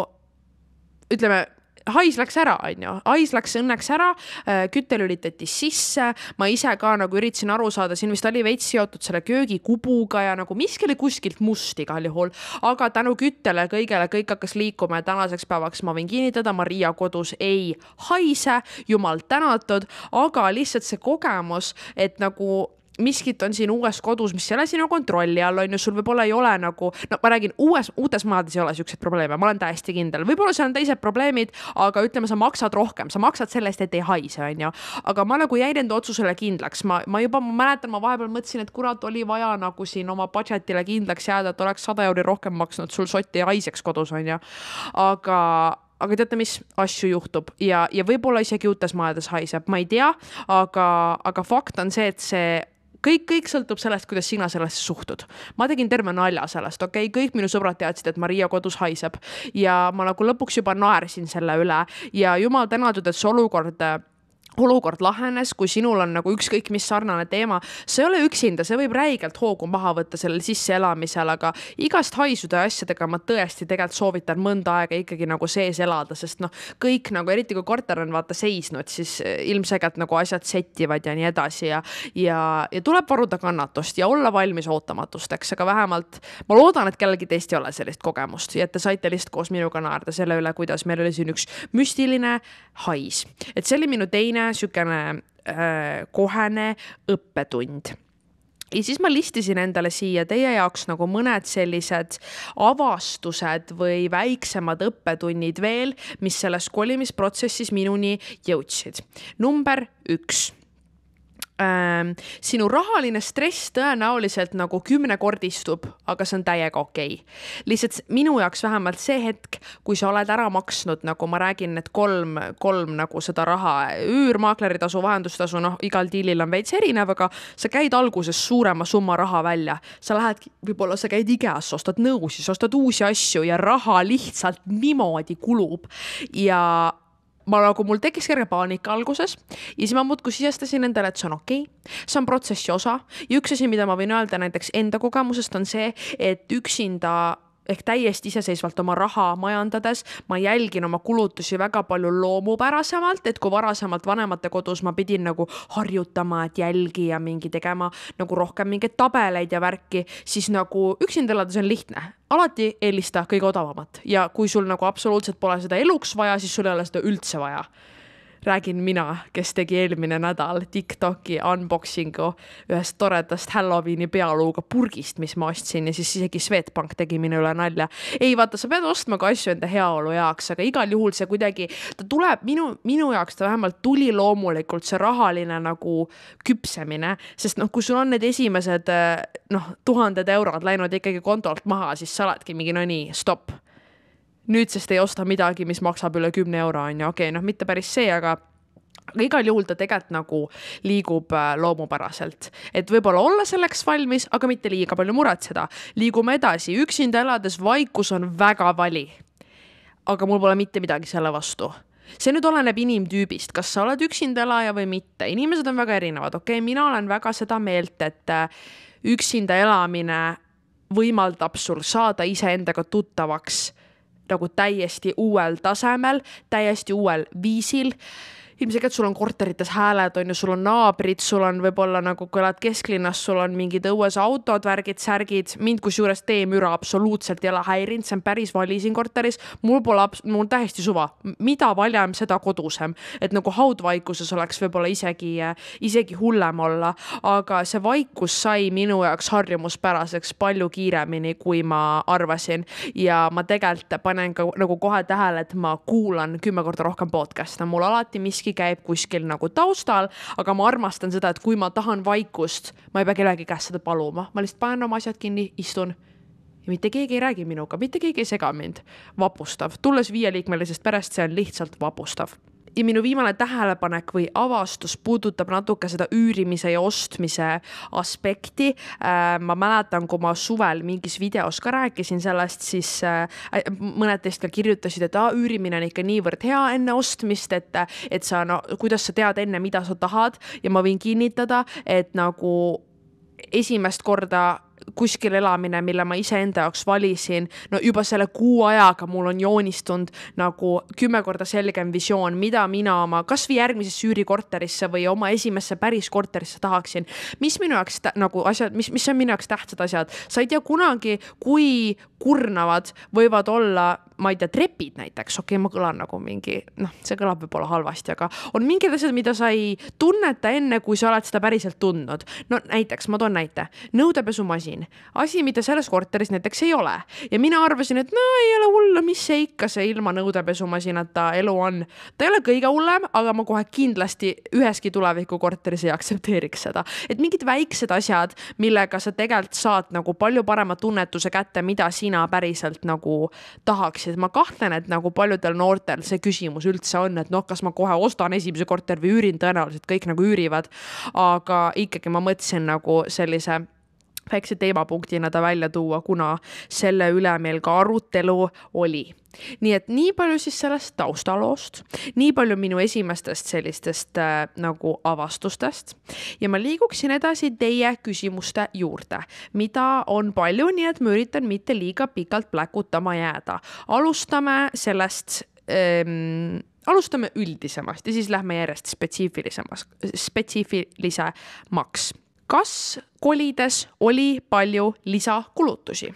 ütleme hais läks ära, onju, hais läks õnneks ära, äh, küte lülitati sisse, ma ise ka nagu üritasin aru saada, siin vist oli veits seotud selle köögikubuga ja nagu miski oli kuskilt must igal juhul, aga tänu küttele kõigele kõik hakkas liikuma ja tänaseks päevaks ma võin kinnitada, Maria kodus ei haise, jumal tänatud, aga lihtsalt see kogemus, et nagu miskit on siin uues kodus, mis ei ole sinu kontrolli all, on ju, sul võib-olla ei ole nagu, no ma räägin, uues, uutes maades ei ole siukseid probleeme, ma olen täiesti kindel, võib-olla seal on teised probleemid, aga ütleme, sa maksad rohkem, sa maksad selle eest, et ei haise, on ju. aga ma nagu jäin enda otsusele kindlaks, ma, ma juba ma mäletan, ma vahepeal mõtlesin, et kurat, oli vaja nagu siin oma budget'ile kindlaks jääda, et oleks sada euri rohkem maksnud, sul sott ei haiseks kodus, on ju. aga, aga teate, mis asju juhtub ja, ja võib-olla isegi uutes majades haiseb, ma ei tea, aga, aga fakt on see, et see kõik, kõik sõltub sellest, kuidas sina sellesse suhtud. ma tegin terve nalja sellest, okei okay?, kõik minu sõbrad teadsid, et Maria kodus haiseb ja ma nagu lõpuks juba naersin selle üle ja jumal tänatud, et see olukord olukord lahenes, kui sinul on nagu ükskõik mis sarnane teema, sa ei ole üksinda, see võib räigelt hoogu maha võtta sellel sisseelamisel, aga igast haisude asjadega ma tõesti tegelikult soovitan mõnda aega ikkagi nagu sees elada, sest noh, kõik nagu eriti kui korter on vaata seisnud, siis eh, ilmselgelt nagu asjad settivad ja nii edasi ja, ja, ja tuleb varuda kannatust ja olla valmis ootamatusteks, aga vähemalt ma loodan, et kellelgi teist ei ole sellist kogemust ja et te saite lihtsalt koos minuga naerda selle üle, kuidas meil oli siin üks müstiline hais, et see oli minu teine niisugune äh, kohene õppetund ja siis ma listisin endale siia teie jaoks nagu mõned sellised avastused või väiksemad õppetunnid veel, mis selles kolimisprotsessis minuni jõudsid. number üks Ehm, sinu rahaline stress tõenäoliselt nagu kümnekordistub, aga see on täiega okei okay.. lihtsalt minu jaoks vähemalt see hetk, kui sa oled ära maksnud, nagu ma räägin, need kolm, kolm nagu seda raha, üür, maakleritasu, vahendustasu, noh, igal diilil on veits erinev, aga sa käid alguses suurema summa raha välja, sa lähed, võib-olla sa käid IKEA-s, ostad nõusid, ostad uusi asju ja raha lihtsalt niimoodi kulub ja ma nagu, mul tekkis kerge paanika alguses ja siis ma muudkui sisestasin endale, et see on okei okay., see on protsessi osa ja üks asi, mida ma võin öelda näiteks enda kogemusest, on see, et üksinda ehk täiesti iseseisvalt oma raha majandades, ma jälgin oma kulutusi väga palju loomupärasemalt, et kui varasemalt vanematekodus ma pidin nagu harjutama, et jälgi ja mingi tegema nagu rohkem mingeid tabeleid ja värki, siis nagu üksinda elades on lihtne, alati eelista kõige odavamat ja kui sul nagu absoluutselt pole seda eluks vaja, siis sul ei ole seda üldse vaja räägin mina, kes tegi eelmine nädal Tiktoki unboxing'u ühest toredast Halloweeni pealuuga purgist, mis ma ostsin ja siis isegi Swedbank tegi minu üle nalja. ei, vaata, sa pead ostma ka asju enda heaolu jaoks, aga igal juhul see kuidagi, ta tuleb minu, minu jaoks ta vähemalt tuli loomulikult, see rahaline nagu küpsemine, sest noh, kui sul on need esimesed eh, noh, tuhanded eurod läinud ikkagi kontolt maha, siis sa oledki mingi no nii, stopp nüüdsest ei osta midagi, mis maksab üle kümne euro, on ju, okei okay,, noh, mitte päris see, aga aga igal juhul ta tegelikult nagu liigub äh, loomupäraselt, et võib-olla olla selleks valmis, aga mitte liiga palju muretseda. liigume edasi, üksinda elades vaikus on väga vali. aga mul pole mitte midagi selle vastu see nüüd oleneb inimtüübist, kas sa oled üksinda elaja või mitte, inimesed on väga erinevad, okei okay,, mina olen väga seda meelt, et äh, üksinda elamine võimaldab sul saada iseendaga tuttavaks nagu täiesti uuel tasemel, täiesti uuel viisil ilmselgelt sul on korterites hääled, on ju, sul on naabrid, sul on võib-olla nagu, kui elad kesklinnas, sul on mingid õues autod, värgid, särgid, mind kusjuures teemüra absoluutselt ei ole häirinud, see on päris vali siin korteris, mul pole, mul täiesti suva, mida valjem, seda kodusem, et nagu haudvaikuses oleks võib-olla isegi, isegi hullem olla, aga see vaikus sai minu jaoks harjumuspäraseks palju kiiremini, kui ma arvasin ja ma tegelikult panen ka nagu kohe tähele, et ma kuulan kümme korda rohkem podcast'e, mul alati miski siiski käib kuskil nagu taustal, aga ma armastan seda, et kui ma tahan vaikust, ma ei pea kellegi käest seda paluma, ma lihtsalt panen oma asjad kinni, istun ja mitte keegi ei räägi minuga, mitte keegi ei sega mind. vapustav, tulles viieliikmelisest perest, see on lihtsalt vapustav ja minu viimane tähelepanek või avastus puudutab natuke seda üürimise ja ostmise aspekti. Äh, ma mäletan, kui ma suvel mingis videos ka rääkisin sellest, siis äh, äh, mõned teist ka kirjutasid, et aa, üürimine on ikka niivõrd hea enne ostmist, et, et sa no, kuidas sa tead enne, mida sa tahad ja ma võin kinnitada, et nagu esimest korda kuskil elamine, mille ma iseenda jaoks valisin, no juba selle kuu ajaga mul on joonistunud nagu kümme korda selgem visioon, mida mina oma kasvõi järgmisesse üürikorterisse või oma esimesse päris korterisse tahaksin. mis minu jaoks nagu asjad, mis, mis on minu jaoks tähtsad asjad, sa ei tea kunagi, kui kurnavad võivad olla ma ei tea, trepid näiteks, okei okay,, ma kõlan nagu mingi noh, see kõlab võib-olla halvasti, aga on mingid asjad, mida sa ei tunneta enne, kui sa oled seda päriselt tundnud. no näiteks ma toon näite, nõudepesumasin, asi, mida selles korteris näiteks ei ole ja mina arvasin, et no ei ole hullu, mis see ikka see ilma nõudepesumasinata elu on. ta ei ole kõige hullem, aga ma kohe kindlasti üheski tuleviku korteris ei aktsepteeriks seda, et mingid väiksed asjad, millega sa tegelikult saad nagu palju parema tunnetuse kätte, mida sina päriselt nagu tahaksid asja, et ma kahtlen, et nagu paljudel noortel see küsimus üldse on, et noh, kas ma kohe ostan esimese korteri või üürin, tõenäoliselt kõik nagu üürivad. aga ikkagi ma mõtlesin nagu sellise väikse teemapunktina ta välja tuua, kuna selle üle meil ka arutelu oli. nii et nii palju siis sellest taustaloost, nii palju minu esimestest sellistest äh, nagu avastustest ja ma liiguksin edasi teie küsimuste juurde, mida on palju, nii et ma üritan mitte liiga pikalt pläkutama jääda. alustame sellest ähm, alustame üldisemast ja siis lähme järjest spetsiifilisemaks, spetsiifilisemaks kas kolides oli palju lisakulutusi?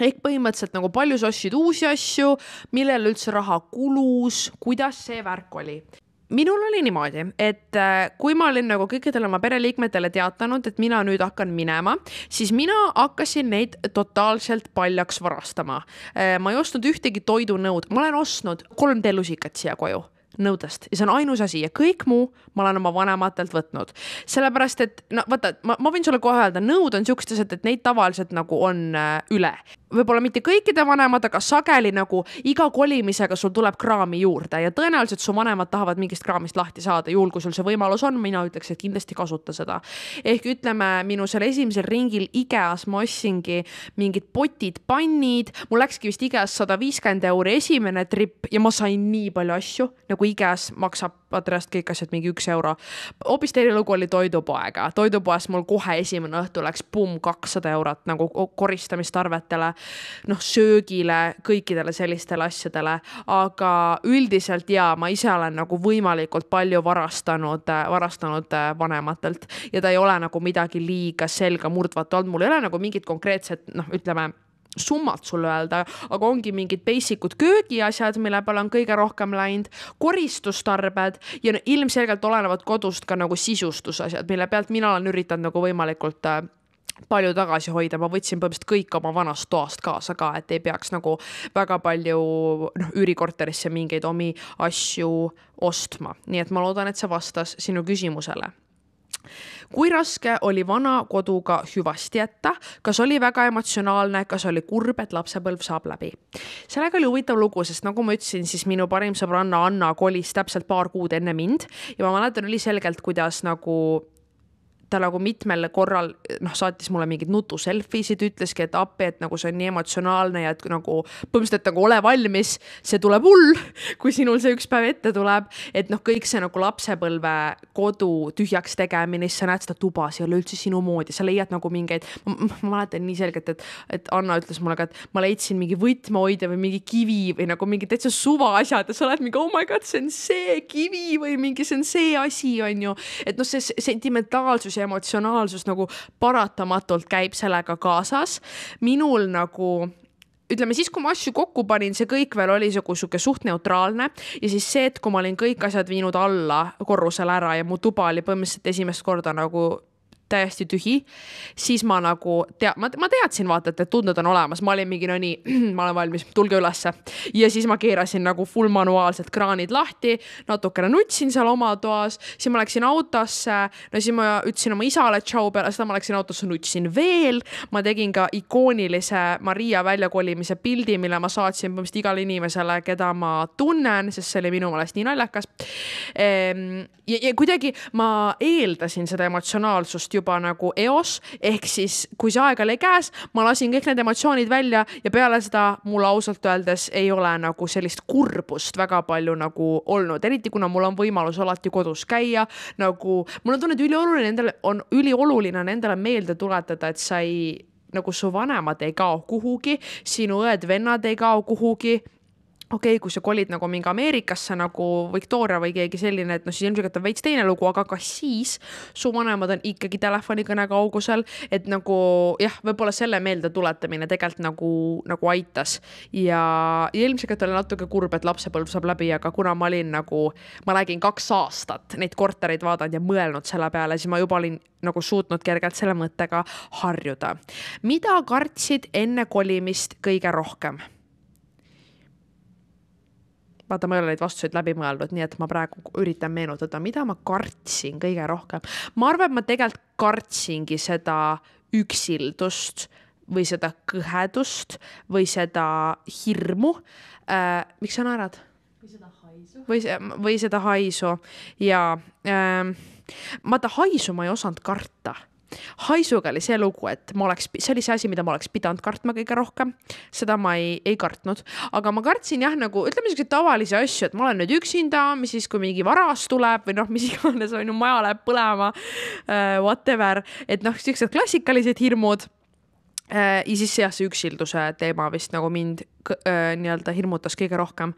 ehk põhimõtteliselt nagu palju sa ostsid uusi asju, millele üldse raha kulus, kuidas see värk oli? minul oli niimoodi, et äh, kui ma olin nagu kõikidele oma pereliikmetele teatanud, et mina nüüd hakkan minema, siis mina hakkasin neid totaalselt paljaks varastama. Äh, ma ei ostnud ühtegi toidunõud, ma olen ostnud kolm teelusikat siia koju nõudest ja see on ainus asi ja kõik muu ma olen oma vanematelt võtnud. sellepärast, et no vaata, ma, ma võin sulle kohe öelda, nõud on siuksed asjad, et neid tavaliselt nagu on äh, üle. võib-olla mitte kõikide vanemad, aga sageli nagu iga kolimisega sul tuleb kraami juurde ja tõenäoliselt su vanemad tahavad mingist kraamist lahti saada, juhul kui sul see võimalus on, mina ütleks, et kindlasti kasuta seda. ehk ütleme, minu seal esimesel ringil IKEA-s ma ostsingi mingid potid, pannid, mul läkski vist IKEA-s sada viiskümmend euri esimene tripp ja ma sain nii palju asju nagu kõiges maksab vaata reast kõik asjad mingi üks euro. hoopis teine lugu oli toidupoega, toidupoes mul kohe esimene õhtu läks pumm kakssada eurot nagu koristamistarvetele, noh söögile, kõikidele sellistele asjadele, aga üldiselt ja ma ise olen nagu võimalikult palju varastanud, varastanud äh, vanematelt ja ta ei ole nagu midagi liiga selga murdvat olnud, mul ei ole nagu mingit konkreetset noh, ütleme summat sulle öelda, aga ongi mingid basic ud köögiasjad, mille peale on kõige rohkem läinud, koristustarbed ja no ilmselgelt olenevad kodust ka nagu sisustusasjad, mille pealt mina olen üritanud nagu võimalikult äh, palju tagasi hoida, ma võtsin põhimõtteliselt kõik oma vanast toast kaasa ka, et ei peaks nagu väga palju noh, üürikorterisse mingeid omi asju ostma, nii et ma loodan, et see vastas sinu küsimusele kui raske oli vana koduga hüvasti jätta, kas oli väga emotsionaalne, kas oli kurb, et lapsepõlv saab läbi? sellega oli huvitav lugu, sest nagu ma ütlesin, siis minu parim sõbranna Anna kolis täpselt paar kuud enne mind ja ma mäletan üliselgelt, kuidas nagu ta nagu mitmel korral noh, saatis mulle mingeid nutuselfisid, ütleski, et appi, et nagu see on nii emotsionaalne ja et nagu põhimõtteliselt nagu ole valmis, see tuleb hull, kui sinul see üks päev ette tuleb, et noh, kõik see nagu lapsepõlve kodu tühjaks tegemine, siis sa näed seda tuba, see ei ole üldse sinu moodi, sa leiad nagu mingeid, ma mäletan nii selgelt, et, et Anna ütles mulle ka, et ma leidsin mingi võtmehoidja või mingi kivi või nagu mingi täitsa suva asjad ja sa oled mingi oh my god, see on see kivi või mingi see on see asi, on ju, et noh, see sentimentaalsus see emotsionaalsus nagu paratamatult käib sellega kaasas. minul nagu ütleme siis, kui ma asju kokku panin, see kõik veel oli sihuke, nagu sihuke suht neutraalne ja siis see, et kui ma olin kõik asjad viinud alla korrusele ära ja mu tuba oli põhimõtteliselt esimest korda nagu täiesti tühi, siis ma nagu tea-, ma, ma teadsin, vaata, et need tunded on olemas, ma olin mingi no nii, ma olen valmis, tulge ülesse. ja siis ma keerasin nagu full manuaalselt kraanid lahti, natukene nutsin seal oma toas, siis ma läksin autosse, no siis ma ütlesin oma isale tšau peale, seda ma läksin autosse, nutsin veel, ma tegin ka ikoonilise Maria väljakolimise pildi, mille ma saatsin põhimõtteliselt igale inimesele, keda ma tunnen, sest see oli minu meelest nii naljakas. Ehm, ja, ja kuidagi ma eeldasin seda emotsionaalsust ju juba nagu eos, ehk siis kui see aeg oli käes, ma lasin kõik need emotsioonid välja ja peale seda mul ausalt öeldes ei ole nagu sellist kurbust väga palju nagu olnud, eriti kuna mul on võimalus alati kodus käia, nagu mul on tunne, et ülioluline endale on, ülioluline on endale meelde tuletada, et sa ei nagu su vanemad ei kao kuhugi, sinu õed-vennad ei kao kuhugi okei okay,, kui sa kolid nagu mingi Ameerikasse nagu Victoria või keegi selline, et noh, siis ilmselgelt on veits teine lugu, aga ka siis su vanemad on ikkagi telefonikõne kaugusel, et nagu jah, võib-olla selle meeldetuletamine tegelikult nagu, nagu aitas. ja, ja ilmselgelt oli natuke kurb, et lapsepõlv saab läbi, aga kuna ma olin nagu, ma nägin kaks aastat neid kortereid vaadanud ja mõelnud selle peale, siis ma juba olin nagu suutnud kergelt selle mõttega harjuda. mida kartsid enne kolimist kõige rohkem? vaata, ma ei ole neid vastuseid läbi mõelnud, nii et ma praegu üritan meenutada, mida ma kartsin kõige rohkem. ma arvan, et ma tegelikult kartsingi seda üksildust või seda kõhedust või seda hirmu äh,. miks sa naerad? või seda haisu. või, või seda haisu ja ähm, vaata haisu ma ei osanud karta haisuga oli see lugu, et ma oleks, see oli see asi, mida ma oleks pidanud kartma kõige rohkem. seda ma ei, ei kartnud, aga ma kartsin jah, nagu ütleme siukseid tavalisi asju, et ma olen nüüd üksinda, mis siis, kui mingi varas tuleb või noh, mis iganes on ju, maja läheb põlema äh,, whatever, et noh, siuksed klassikalised hirmud äh,. ja siis jah, see üksilduse teema vist nagu mind äh, nii-öelda hirmutas kõige rohkem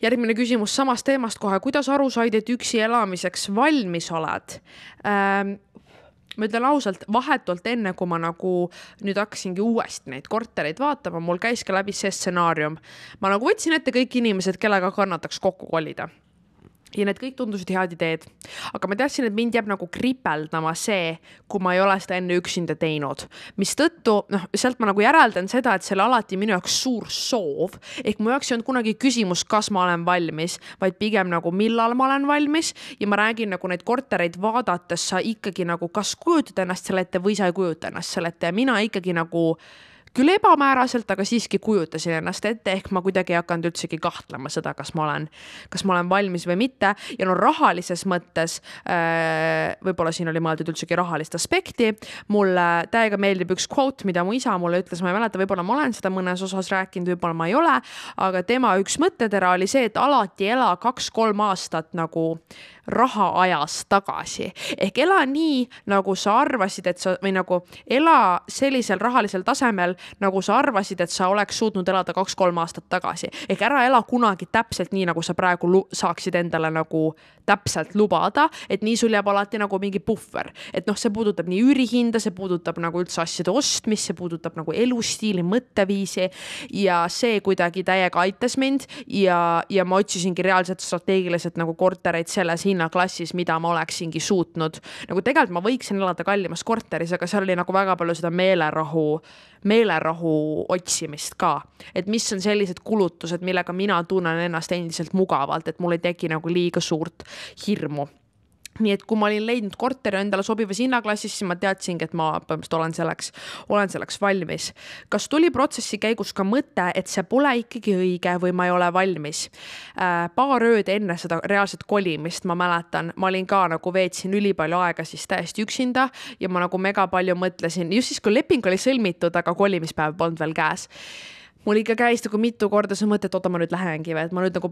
järgmine küsimus samast teemast kohe, kuidas aru said, et üksi elamiseks valmis oled ähm,? ma ütlen ausalt, vahetult enne, kui ma nagu nüüd hakkasingi uuesti neid kortereid vaatama, mul käis ka läbi see stsenaarium. ma nagu võtsin ette kõik inimesed, kellega kannataks kokku kolida ja need kõik tundusid head ideed, aga ma teadsin, et mind jääb nagu kripeldama see, kui ma ei ole seda enne üksinda teinud, mistõttu noh, sealt ma nagu järeldan seda, et see oli alati minu jaoks suur soov ehk mu jaoks ei olnud kunagi küsimus, kas ma olen valmis, vaid pigem nagu millal ma olen valmis ja ma räägin nagu neid kortereid vaadates sa ikkagi nagu kas kujutad ennast selle ette või sa ei kujuta ennast selle ette ja mina ikkagi nagu äh, küll ebamääraselt, aga siiski kujutasin ennast ette, ehk ma kuidagi ei hakanud üldsegi kahtlema seda, kas ma olen, kas ma olen valmis või mitte ja no rahalises mõttes äh, võib-olla siin oli mõeldud üldsegi rahalist aspekti. mulle täiega meeldib üks kvoot, mida mu isa mulle ütles, ma ei mäleta, võib-olla ma olen seda mõnes osas rääkinud, võib-olla ma ei ole, aga tema üks mõttetera oli see, et alati ela kaks-kolm aastat nagu raha ajas tagasi ehk ela nii, nagu sa arvasid, et sa või nagu ela sellisel rahalisel tasemel, nagu sa arvasid, et sa oleks suutnud elada kaks-kolm aastat tagasi. ehk ära ela kunagi täpselt nii, nagu sa praegu saaksid endale nagu täpselt lubada, et nii sul jääb alati nagu mingi puhver. et noh, see puudutab nii üürihinda, see puudutab nagu üldse asjade ostmist, see puudutab nagu elustiili, mõtteviisi ja see kuidagi täiega aitas mind ja, ja ma otsisingi reaalselt strateegiliselt nagu kortereid selles hinnaklassis, mida ma oleksingi suutnud. nagu tegelikult ma võiksin elada kallimas korteris, aga seal oli nagu väga palju seda meelerahu äh, meelerahu otsimist ka. et mis on sellised kulutused, millega mina tunnen ennast endiselt mugavalt, et mul ei teki nagu liiga suurt hirmu nii et kui ma olin leidnud korteri endale sobivas hinnaklassis, siis ma teadsingi, et ma põhimõtteliselt olen selleks, olen selleks valmis. kas tuli protsessi käigus ka mõte, et see pole ikkagi õige või ma ei ole valmis? Äh, paar ööd enne seda reaalset kolimist ma mäletan, ma olin ka nagu veetsin ülipalju aega siis täiesti üksinda ja ma nagu mega palju mõtlesin, just siis, kui leping oli sõlmitud, aga kolimispäev polnud veel käes mul ikka käis nagu mitu korda see mõte, et oota, ma nüüd lähengi või, et ma nüüd nagu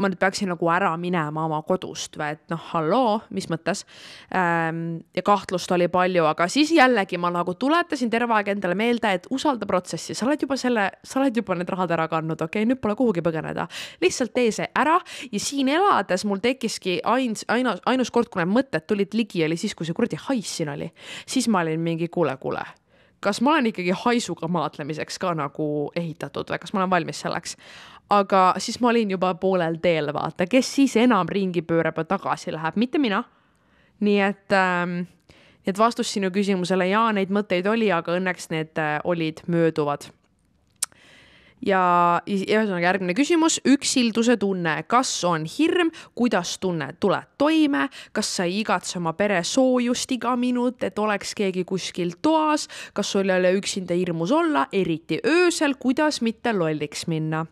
ma nüüd peaksin nagu ära minema oma kodust või et noh, halloo, mis mõttes ähm,. ja kahtlust oli palju, aga siis jällegi ma nagu tuletasin terve aeg endale meelde, et usalda protsessi, sa oled juba selle, sa oled juba need rahad ära kandnud, okei okay?, nüüd pole kuhugi põgeneda. lihtsalt tee see ära ja siin elades mul tekkiski ains, aina, ainus kord, kui need mõtted tulid ligi, oli siis, kui see kuradi hais siin oli. siis ma olin mingi kuule, kuule kas ma olen ikkagi haisuga maadlemiseks ka nagu ehitatud või kas ma olen valmis selleks? aga siis ma olin juba poolel teel, vaata, kes siis enam ringi pöörab ja tagasi läheb, mitte mina. nii et ähm,, et vastus sinu küsimusele, jaa, neid mõtteid oli, aga õnneks need äh, olid mööduvad ja ühesõnaga järgmine küsimus, üksilduse tunne, kas on hirm, kuidas tunne, tuled toime, kas sa ei igatse oma pere soojust iga minut, et oleks keegi kuskil toas, kas sul ei ole üksinda hirmus olla, eriti öösel, kuidas mitte lolliks minna.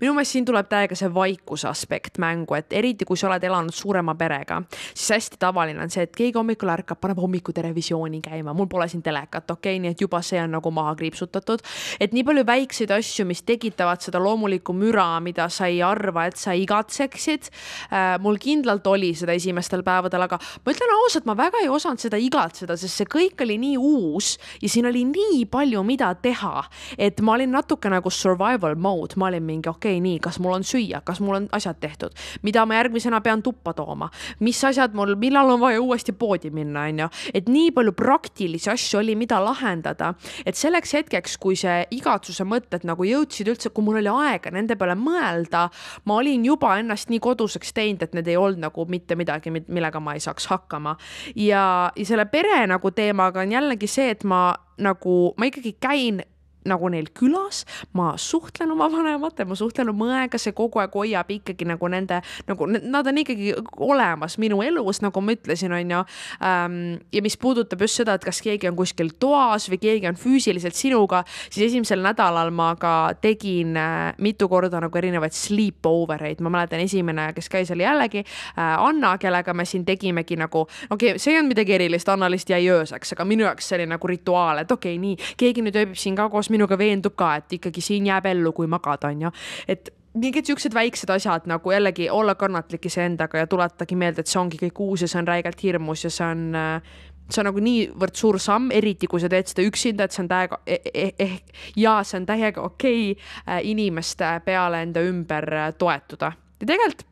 minu meelest siin tuleb täiega see vaikuse aspekt mängu, et eriti kui sa oled elanud suurema perega, siis hästi tavaline on see, et keegi hommikul ärkab, paneb hommikuterevisiooni käima, mul pole siin telekat, okei okay,, nii et juba see on nagu maha kriipsutatud, et nii palju väikseid asju, mis tekitavad seda loomulikku müra, mida sa ei arva, et sa igatseksid. Äh, mul kindlalt oli seda esimestel päevadel, aga ma ütlen ausalt, ma väga ei osanud seda igatseda, sest see kõik oli nii uus ja siin oli nii palju, mida teha, et ma olin natuke nagu survival mode, ma olin mingi okei okay,, nii, kas mul on süüa, kas mul on asjad tehtud, mida ma järgmisena pean tuppa tooma, mis asjad mul, millal on vaja uuesti poodi minna, onju, et nii palju praktilisi asju oli, mida lahendada, et selleks hetkeks, kui see igatsuse mõtted nagu jõudsid läksid üldse, kui mul oli aega nende peale mõelda, ma olin juba ennast nii koduseks teinud, et need ei olnud nagu mitte midagi, millega ma ei saaks hakkama. ja, ja selle pere nagu teemaga on jällegi see, et ma nagu, ma ikkagi käin nagu neil külas, ma suhtlen oma vanemate, ma suhtlen oma õega, see kogu aeg hoiab ikkagi nagu nende nagu nad on ikkagi olemas minu elus, nagu ma ütlesin, on ju ähm,. ja mis puudutab just seda, et kas keegi on kuskil toas või keegi on füüsiliselt sinuga, siis esimesel nädalal ma ka tegin äh, mitu korda nagu erinevaid sleepover eid, ma mäletan, esimene, kes käis, oli jällegi äh, Anna, kellega me siin tegimegi nagu, okei okay,, see ei olnud midagi erilist, Anna lihtsalt jäi ööseks, aga minu jaoks see oli nagu rituaal, et okei okay,, nii, keegi nüüd ööbib siin ka koos minuga minuga veendub ka, et ikkagi siin jääb ellu, kui magad, on ju, et mingid siuksed väiksed asjad nagu jällegi olla kannatlik iseendaga ja tuletagi meelde, et see ongi kõik uus ja see on räigelt hirmus ja see on see on nagu niivõrd suur samm, eriti kui sa teed seda üksinda, et see on täiega e-, e-, ehk eh, eh, ja see on täiega okei okay, äh, inimeste peale enda ümber äh, toetuda ja tegelikult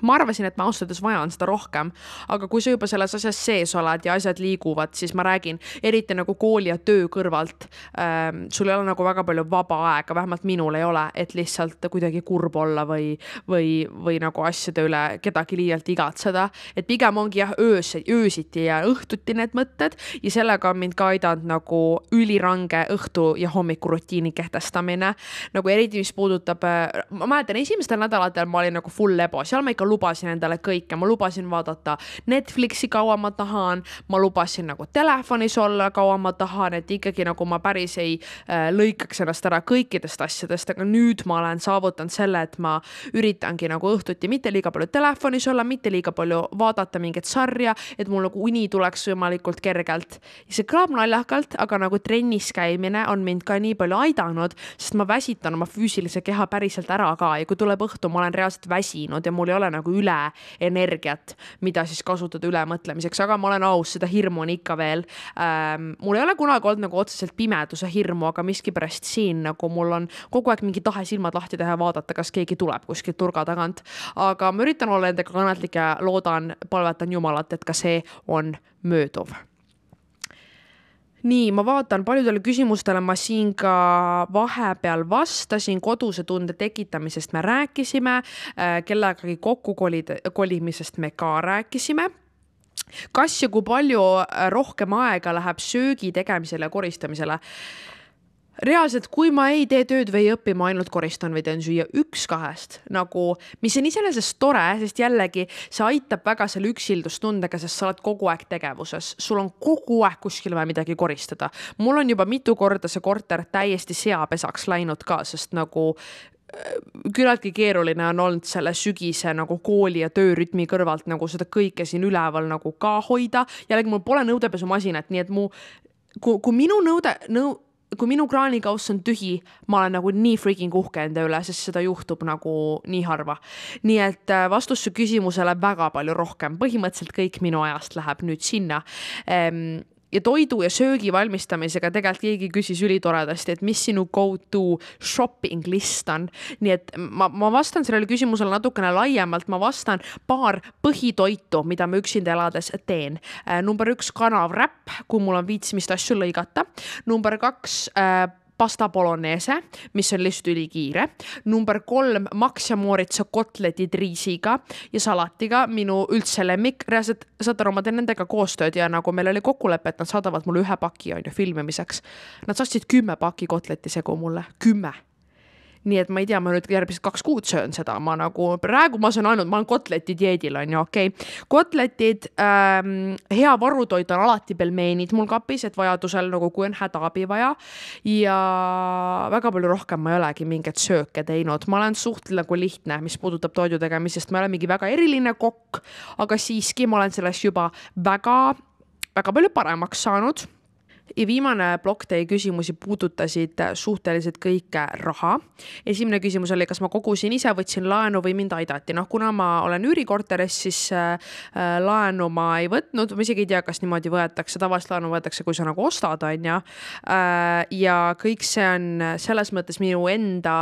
ma arvasin, et ma ausalt öeldes vajan seda rohkem, aga kui sa juba selles asjas sees oled ja asjad liiguvad, siis ma räägin, eriti nagu kooli ja töö kõrvalt ähm,, sul ei ole nagu väga palju vaba aega, vähemalt minul ei ole, et lihtsalt kuidagi kurb olla või, või, või nagu asjade üle kedagi liialt igatseda. et pigem ongi jah, öös, öösiti ja õhtuti need mõtted ja sellega on mind ka aidanud nagu ülirange õhtu ja hommikurutiini kehtestamine. nagu eriti, mis puudutab, äh, ma mäletan, esimestel nädalatel ma olin nagu full lebo, seal ma ikka ikka lubasin endale kõike, ma lubasin vaadata Netflixi kaua ma tahan, ma lubasin nagu telefonis olla kaua ma tahan, et ikkagi nagu ma päris ei äh, lõikaks ennast ära kõikidest asjadest, aga nüüd ma olen saavutanud selle, et ma üritangi nagu õhtuti mitte liiga palju telefonis olla, mitte liiga palju vaadata mingit sarja, et mul nagu uni tuleks võimalikult kergelt. see kõlab naljakalt, aga nagu trennis käimine on mind ka nii palju aidanud, sest ma väsitan oma füüsilise keha päriselt ära ka ja kui tuleb õhtu, ma olen reaalselt väsinud ja mul ei ole nagu üle energiat, mida siis kasutada ülemõtlemiseks, aga ma olen aus, seda hirmu on ikka veel ähm,. mul ei ole kunagi olnud nagu otseselt pimeduse hirmu, aga miskipärast siin nagu mul on kogu aeg mingi tahe silmad lahti teha ja vaadata, kas keegi tuleb kuskilt nurga tagant. aga ma üritan olla nendega kannatlik ja loodan, palvetan Jumalat, et ka see on mööduv nii, ma vaatan, paljudele küsimustele ma siin ka vahepeal vastasin, koduse tunde tekitamisest me rääkisime, äh, kellegagi kokku kolida, kolimisest me ka rääkisime kas ja kui palju äh, rohkem aega läheb söögi tegemisele ja koristamisele? reaalselt, kui ma ei tee tööd või ei õpi, ma ainult koristan või teen süüa, üks kahest nagu, mis on iseenesest tore, sest jällegi see aitab väga selle üksildustundega, sest sa oled kogu aeg tegevuses, sul on kogu aeg kuskil vaja midagi koristada. mul on juba mitu korda see korter täiesti seapesaks läinud ka, sest nagu äh, küllaltki keeruline on olnud selle sügise nagu kooli ja töörütmi kõrvalt nagu seda kõike siin üleval nagu ka hoida. jällegi mul pole nõudepesumasinat, nii et mu, kui, kui minu nõude, nõu kui minu kraanikauss on tühi, ma olen nagu nii freaking uhke enda üle, sest seda juhtub nagu nii harva. nii et äh, vastus su küsimusele väga palju rohkem, põhimõtteliselt kõik minu ajast läheb nüüd sinna ehm, ja toidu ja söögi valmistamisega tegelikult keegi küsis ülitoredasti, et mis sinu go to shopping list on. nii et ma, ma vastan sellele küsimusele natukene laiemalt, ma vastan paar põhitoitu, mida ma üksinda elades teen. Äh, number üks kanavräpp, kui mul on viitsimist asju lõigata. number kaks äh, pasta bolognese, mis on lihtsalt ülikiire. number kolm, maksamooritsa kotletid riisiga ja salatiga, minu üldse lemmik, reaalselt saad aru, ma teen nendega koostööd ja nagu meil oli kokkulepe, et nad saadavad mulle ühe paki on ju filmimiseks. Nad saatsid kümme paki kotleti segu mulle, kümme nii et ma ei tea, ma nüüd järgmised kaks kuud söön seda, ma nagu praegu ma söön ainult, ma olen kotleti dieedil on ju, okei okay.. kotletid ähm,, hea varutoit on alati pelmeenid mul kapis, et vajadusel nagu kui on hädaabi vaja. ja väga palju rohkem ma ei olegi mingeid sööke teinud, ma olen suht nagu lihtne, mis puudutab toidu tegemisest, ma ei ole mingi väga eriline kokk, aga siiski ma olen selles juba väga, väga palju paremaks saanud ja viimane plokk teie küsimusi puudutasid suhteliselt kõike raha. esimene küsimus oli, kas ma kogusin ise, võtsin laenu või mind aidati. noh, kuna ma olen üürikorteris, siis äh, laenu ma ei võtnud, ma isegi ei tea, kas niimoodi võetakse, tavaliselt laenu võetakse, kui sa nagu ostad, on ju. Äh, ja kõik see on selles mõttes minu enda,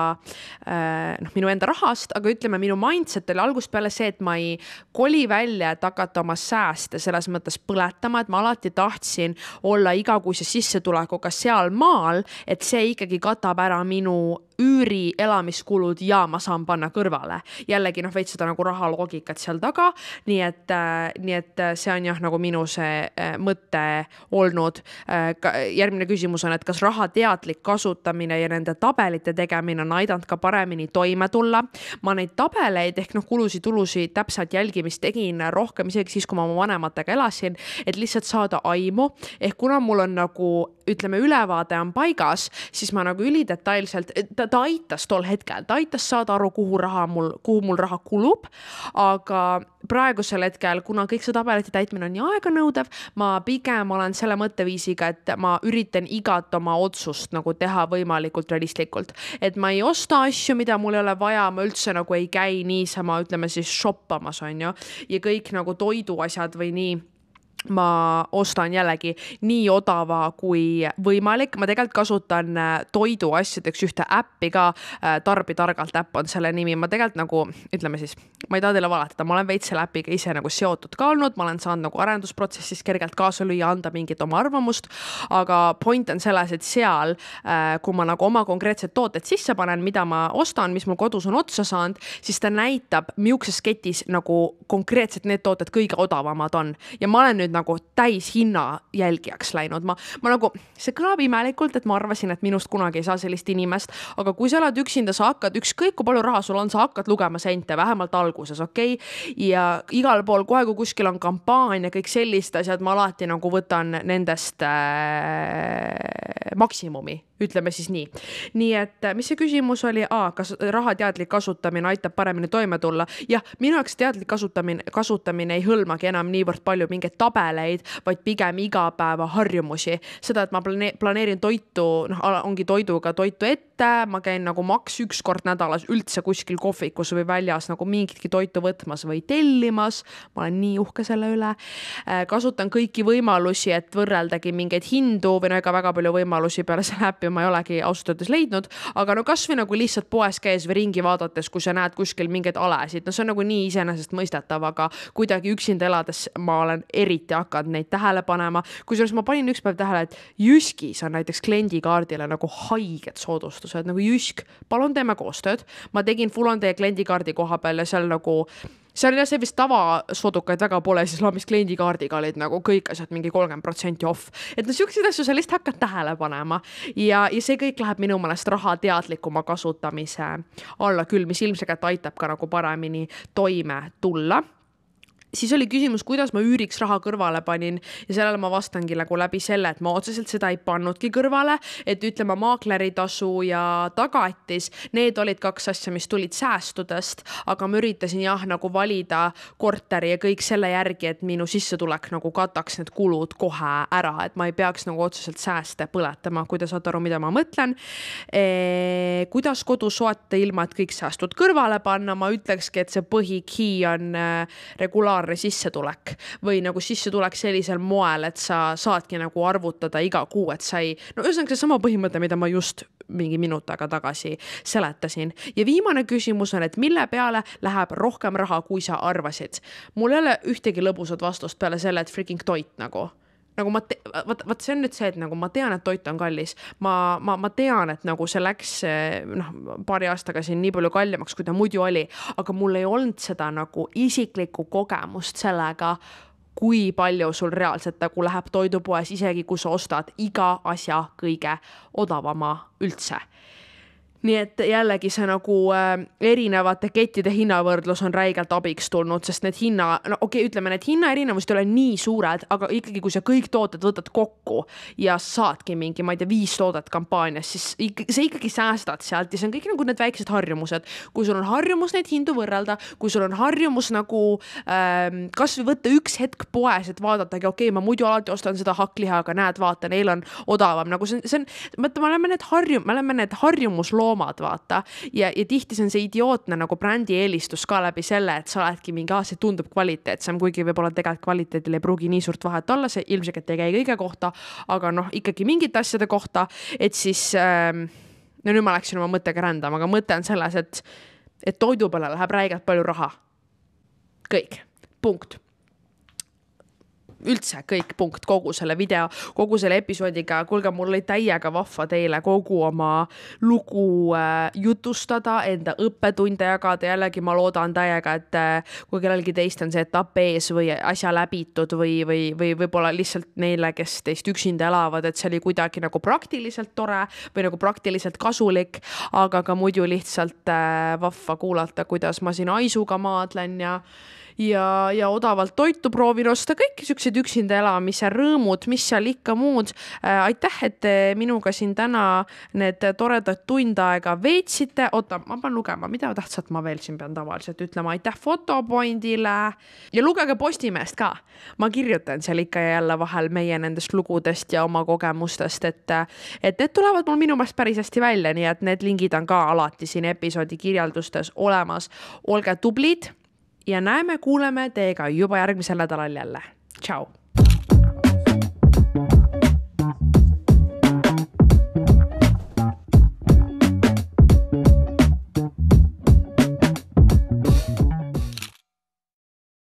äh, noh, minu enda rahast, aga ütleme, minu mindset oli algusest peale see, et ma ei koli välja, et hakata oma sääste selles mõttes põletama, et ma alati tahtsin olla iga kuu koguse sissetulekuga sealmaal, et see ikkagi katab ära minu üüri, elamiskulud ja ma saan panna kõrvale. jällegi noh, veits seda nagu rahaloogikat seal taga, nii et äh,, nii et äh, see on jah, nagu minu see äh, mõte olnud äh,. järgmine küsimus on, et kas raha teadlik kasutamine ja nende tabelite tegemine on aidanud ka paremini toime tulla. ma neid tabeleid ehk noh, kulusid-tulusid täpselt jälgimist tegin rohkem isegi siis, kui ma oma vanematega elasin, et lihtsalt saada aimu ehk kuna mul on nagu ütleme, ülevaade on paigas, siis ma nagu ülidetailselt, ta ta aitas tol hetkel, ta aitas saada aru, kuhu raha mul, kuhu mul raha kulub. aga praegusel hetkel, kuna kõik see tabelite täitmine on nii aeganõudev, ma pigem olen selle mõtteviisiga, et ma üritan igat oma otsust nagu teha võimalikult realistlikult. et ma ei osta asju, mida mul ei ole vaja, ma üldse nagu ei käi niisama, ütleme siis shoppamas, on ju, ja kõik nagu toiduasjad või nii ma ostan jällegi nii odava kui võimalik, ma tegelikult kasutan äh, toiduasjadeks ühte äppi ka, äh, Tarbi targalt äpp on selle nimi, ma tegelikult nagu ütleme siis, ma ei taha teile valetada, ma olen veits selle äpiga ise nagu seotud ka olnud, ma olen saanud nagu arendusprotsessis kergelt kaasa lüüa, anda mingit oma arvamust, aga point on selles, et seal, äh, kui ma nagu oma konkreetsed tooted sisse panen, mida ma ostan, mis mul kodus on otsa saanud, siis ta näitab, millistes ketis nagu konkreetselt need tooted kõige odavamad on ja ma olen nüüd nüüd nagu täishinna jälgijaks läinud, ma, ma nagu, see kõlab imelikult, et ma arvasin, et minust kunagi ei saa sellist inimest, aga kui sa elad üksinda, sa hakkad, ükskõik kui palju raha sul on, sa hakkad lugema sente, vähemalt alguses, okei okay?. ja igal pool, kohe kui kuskil on kampaania, kõik sellised asjad, ma alati nagu võtan nendest äh, maksimumi ütleme siis nii. nii et äh, mis see küsimus oli, kas raha teadlik kasutamine aitab paremini toime tulla? jah, minu jaoks teadlik kasutamine, kasutamine ei hõlmagi enam niivõrd palju mingeid tabeleid, vaid pigem igapäevaharjumusi. seda, et ma plane-, planeerin toitu, noh, ongi toiduga toitu ette, ma käin nagu maks üks kord nädalas üldse kuskil kohvikus või väljas nagu mingitki toitu võtmas või tellimas. ma olen nii uhke selle üle. Äh, kasutan kõiki võimalusi, et võrreldagi mingeid hindu või no ega väga palju võimalusi peale selle äpi ma ei olegi ausalt öeldes leidnud, aga no kasvõi nagu lihtsalt poes käies või ringi vaadates, kui sa näed kuskil mingeid alesid, no see on nagu nii iseenesestmõistetav, aga kuidagi üksinda elades ma olen eriti hakanud neid tähele panema. kusjuures ma panin ükspäev tähele, et Jyskis on näiteks kliendikaardile nagu haiged soodustused, nagu Jysk, palun teeme koostööd. ma tegin full on teie kliendikaardi koha peal ja seal nagu seal jah, see vist tavasodukaid väga pole, siis loomis kliendikaardiga olid nagu kõik asjad mingi kolmkümmend protsenti off. et no siukseid asju sa lihtsalt hakkad tähele panema ja, ja see kõik läheb minu meelest raha teadlikuma kasutamise alla küll, mis ilmselgelt aitab ka nagu paremini toime tulla siis oli küsimus, kuidas ma üüriks raha kõrvale panin ja sellele ma vastangi nagu läbi selle, et ma otseselt seda ei pannudki kõrvale, et ütleme, maakleritasu ja tagatis, need olid kaks asja, mis tulid säästudest, aga ma üritasin jah, nagu valida korteri ja kõik selle järgi, et minu sissetulek nagu kataks need kulud kohe ära, et ma ei peaks nagu otseselt sääste põletama, kui te saate aru, mida ma mõtlen e,. kuidas kodu soetada ilma, et kõik säästud kõrvale panna, ma ütlekski, et see põhikey on eh, regulaarne regulaarne sissetulek või nagu sissetulek sellisel moel, et sa saadki nagu arvutada iga kuu, et sa ei, no ühesõnaga seesama põhimõte, mida ma just mingi minut aega tagasi seletasin. ja viimane küsimus on, et mille peale läheb rohkem raha, kui sa arvasid? mul ei ole ühtegi lõbusat vastust peale selle, et freaking toit nagu nagu ma, vot, vot see on nüüd see, et nagu ma tean, et toit on kallis, ma, ma, ma tean, et nagu see läks eh, noh, paari aastaga siin nii palju kallimaks, kui ta muidu oli, aga mul ei olnud seda nagu isiklikku kogemust sellega kui palju sul reaalselt nagu läheb toidupoes, isegi kui sa ostad iga asja kõige odavama üldse nii et jällegi see nagu äh, erinevate kettide hinnavõrdlus on räigelt abiks tulnud, sest need hinna, no okei okay,, ütleme, need hinnaerinevused ei ole nii suured, aga ikkagi, kui sa kõik tooted võtad kokku ja saadki mingi, ma ei tea, viis toodet kampaanias, siis ikkagi sa ikkagi säästad sealt ja see on kõik nagu need väiksed harjumused. kui sul on harjumus neid hindu võrrelda, kui sul on harjumus nagu ähm, kasvõi võtta üks hetk poes, et vaadatagi, okei okay,, ma muidu alati ostan seda hakkliha, aga näed, vaata, neil on odavam, nagu see on, see on, vaata, me oleme need harjum-, me oleme need harjumuslood loomad, vaata. ja, ja tihti see on see idiootne nagu brändi eelistus ka läbi selle, et sa oledki mingi, aa, see tundub kvaliteetsem, kuigi võib-olla tegelikult kvaliteedil ei pruugi nii suurt vahet olla, see ilmselgelt ei käi kõige kohta, aga noh, ikkagi mingite asjade kohta, et siis ähm, no nüüd ma läksin oma mõttega rändama, aga mõte on selles, et, et toidu peale läheb räigelt palju raha. kõik, punkt üldse kõik punkt kogu selle video, kogu selle episoodiga, kuulge, mul oli täiega vahva teile kogu oma lugu äh, jutustada, enda õppetunde jagada, jällegi ma loodan täiega, et äh, kui kellelgi teist on see etapp ees või asja läbitud või, või, või võib-olla lihtsalt neile, kes teist üksinda elavad, et see oli kuidagi nagu praktiliselt tore või nagu praktiliselt kasulik, aga ka muidu lihtsalt äh, vahva kuulata, kuidas ma siin haisuga maadlen ja ja, ja odavalt toitu proovin osta, kõik siuksed üksinda elamise rõõmud, mis seal ikka muud. Äh, aitäh, et te minuga siin täna need toredad tund aega veetsite. oota, ma pean lugema, mida tähtsat ma veel siin pean tavaliselt ütlema, aitäh Fotopointile ja lugege Postimeest ka. ma kirjutan seal ikka ja jälle vahel meie nendest lugudest ja oma kogemustest, et, et need tulevad mul minu meelest päris hästi välja, nii et need lingid on ka alati siin episoodi kirjeldustes olemas. olge tublid ja näeme-kuuleme teiega juba järgmisel nädalal jälle. tšau.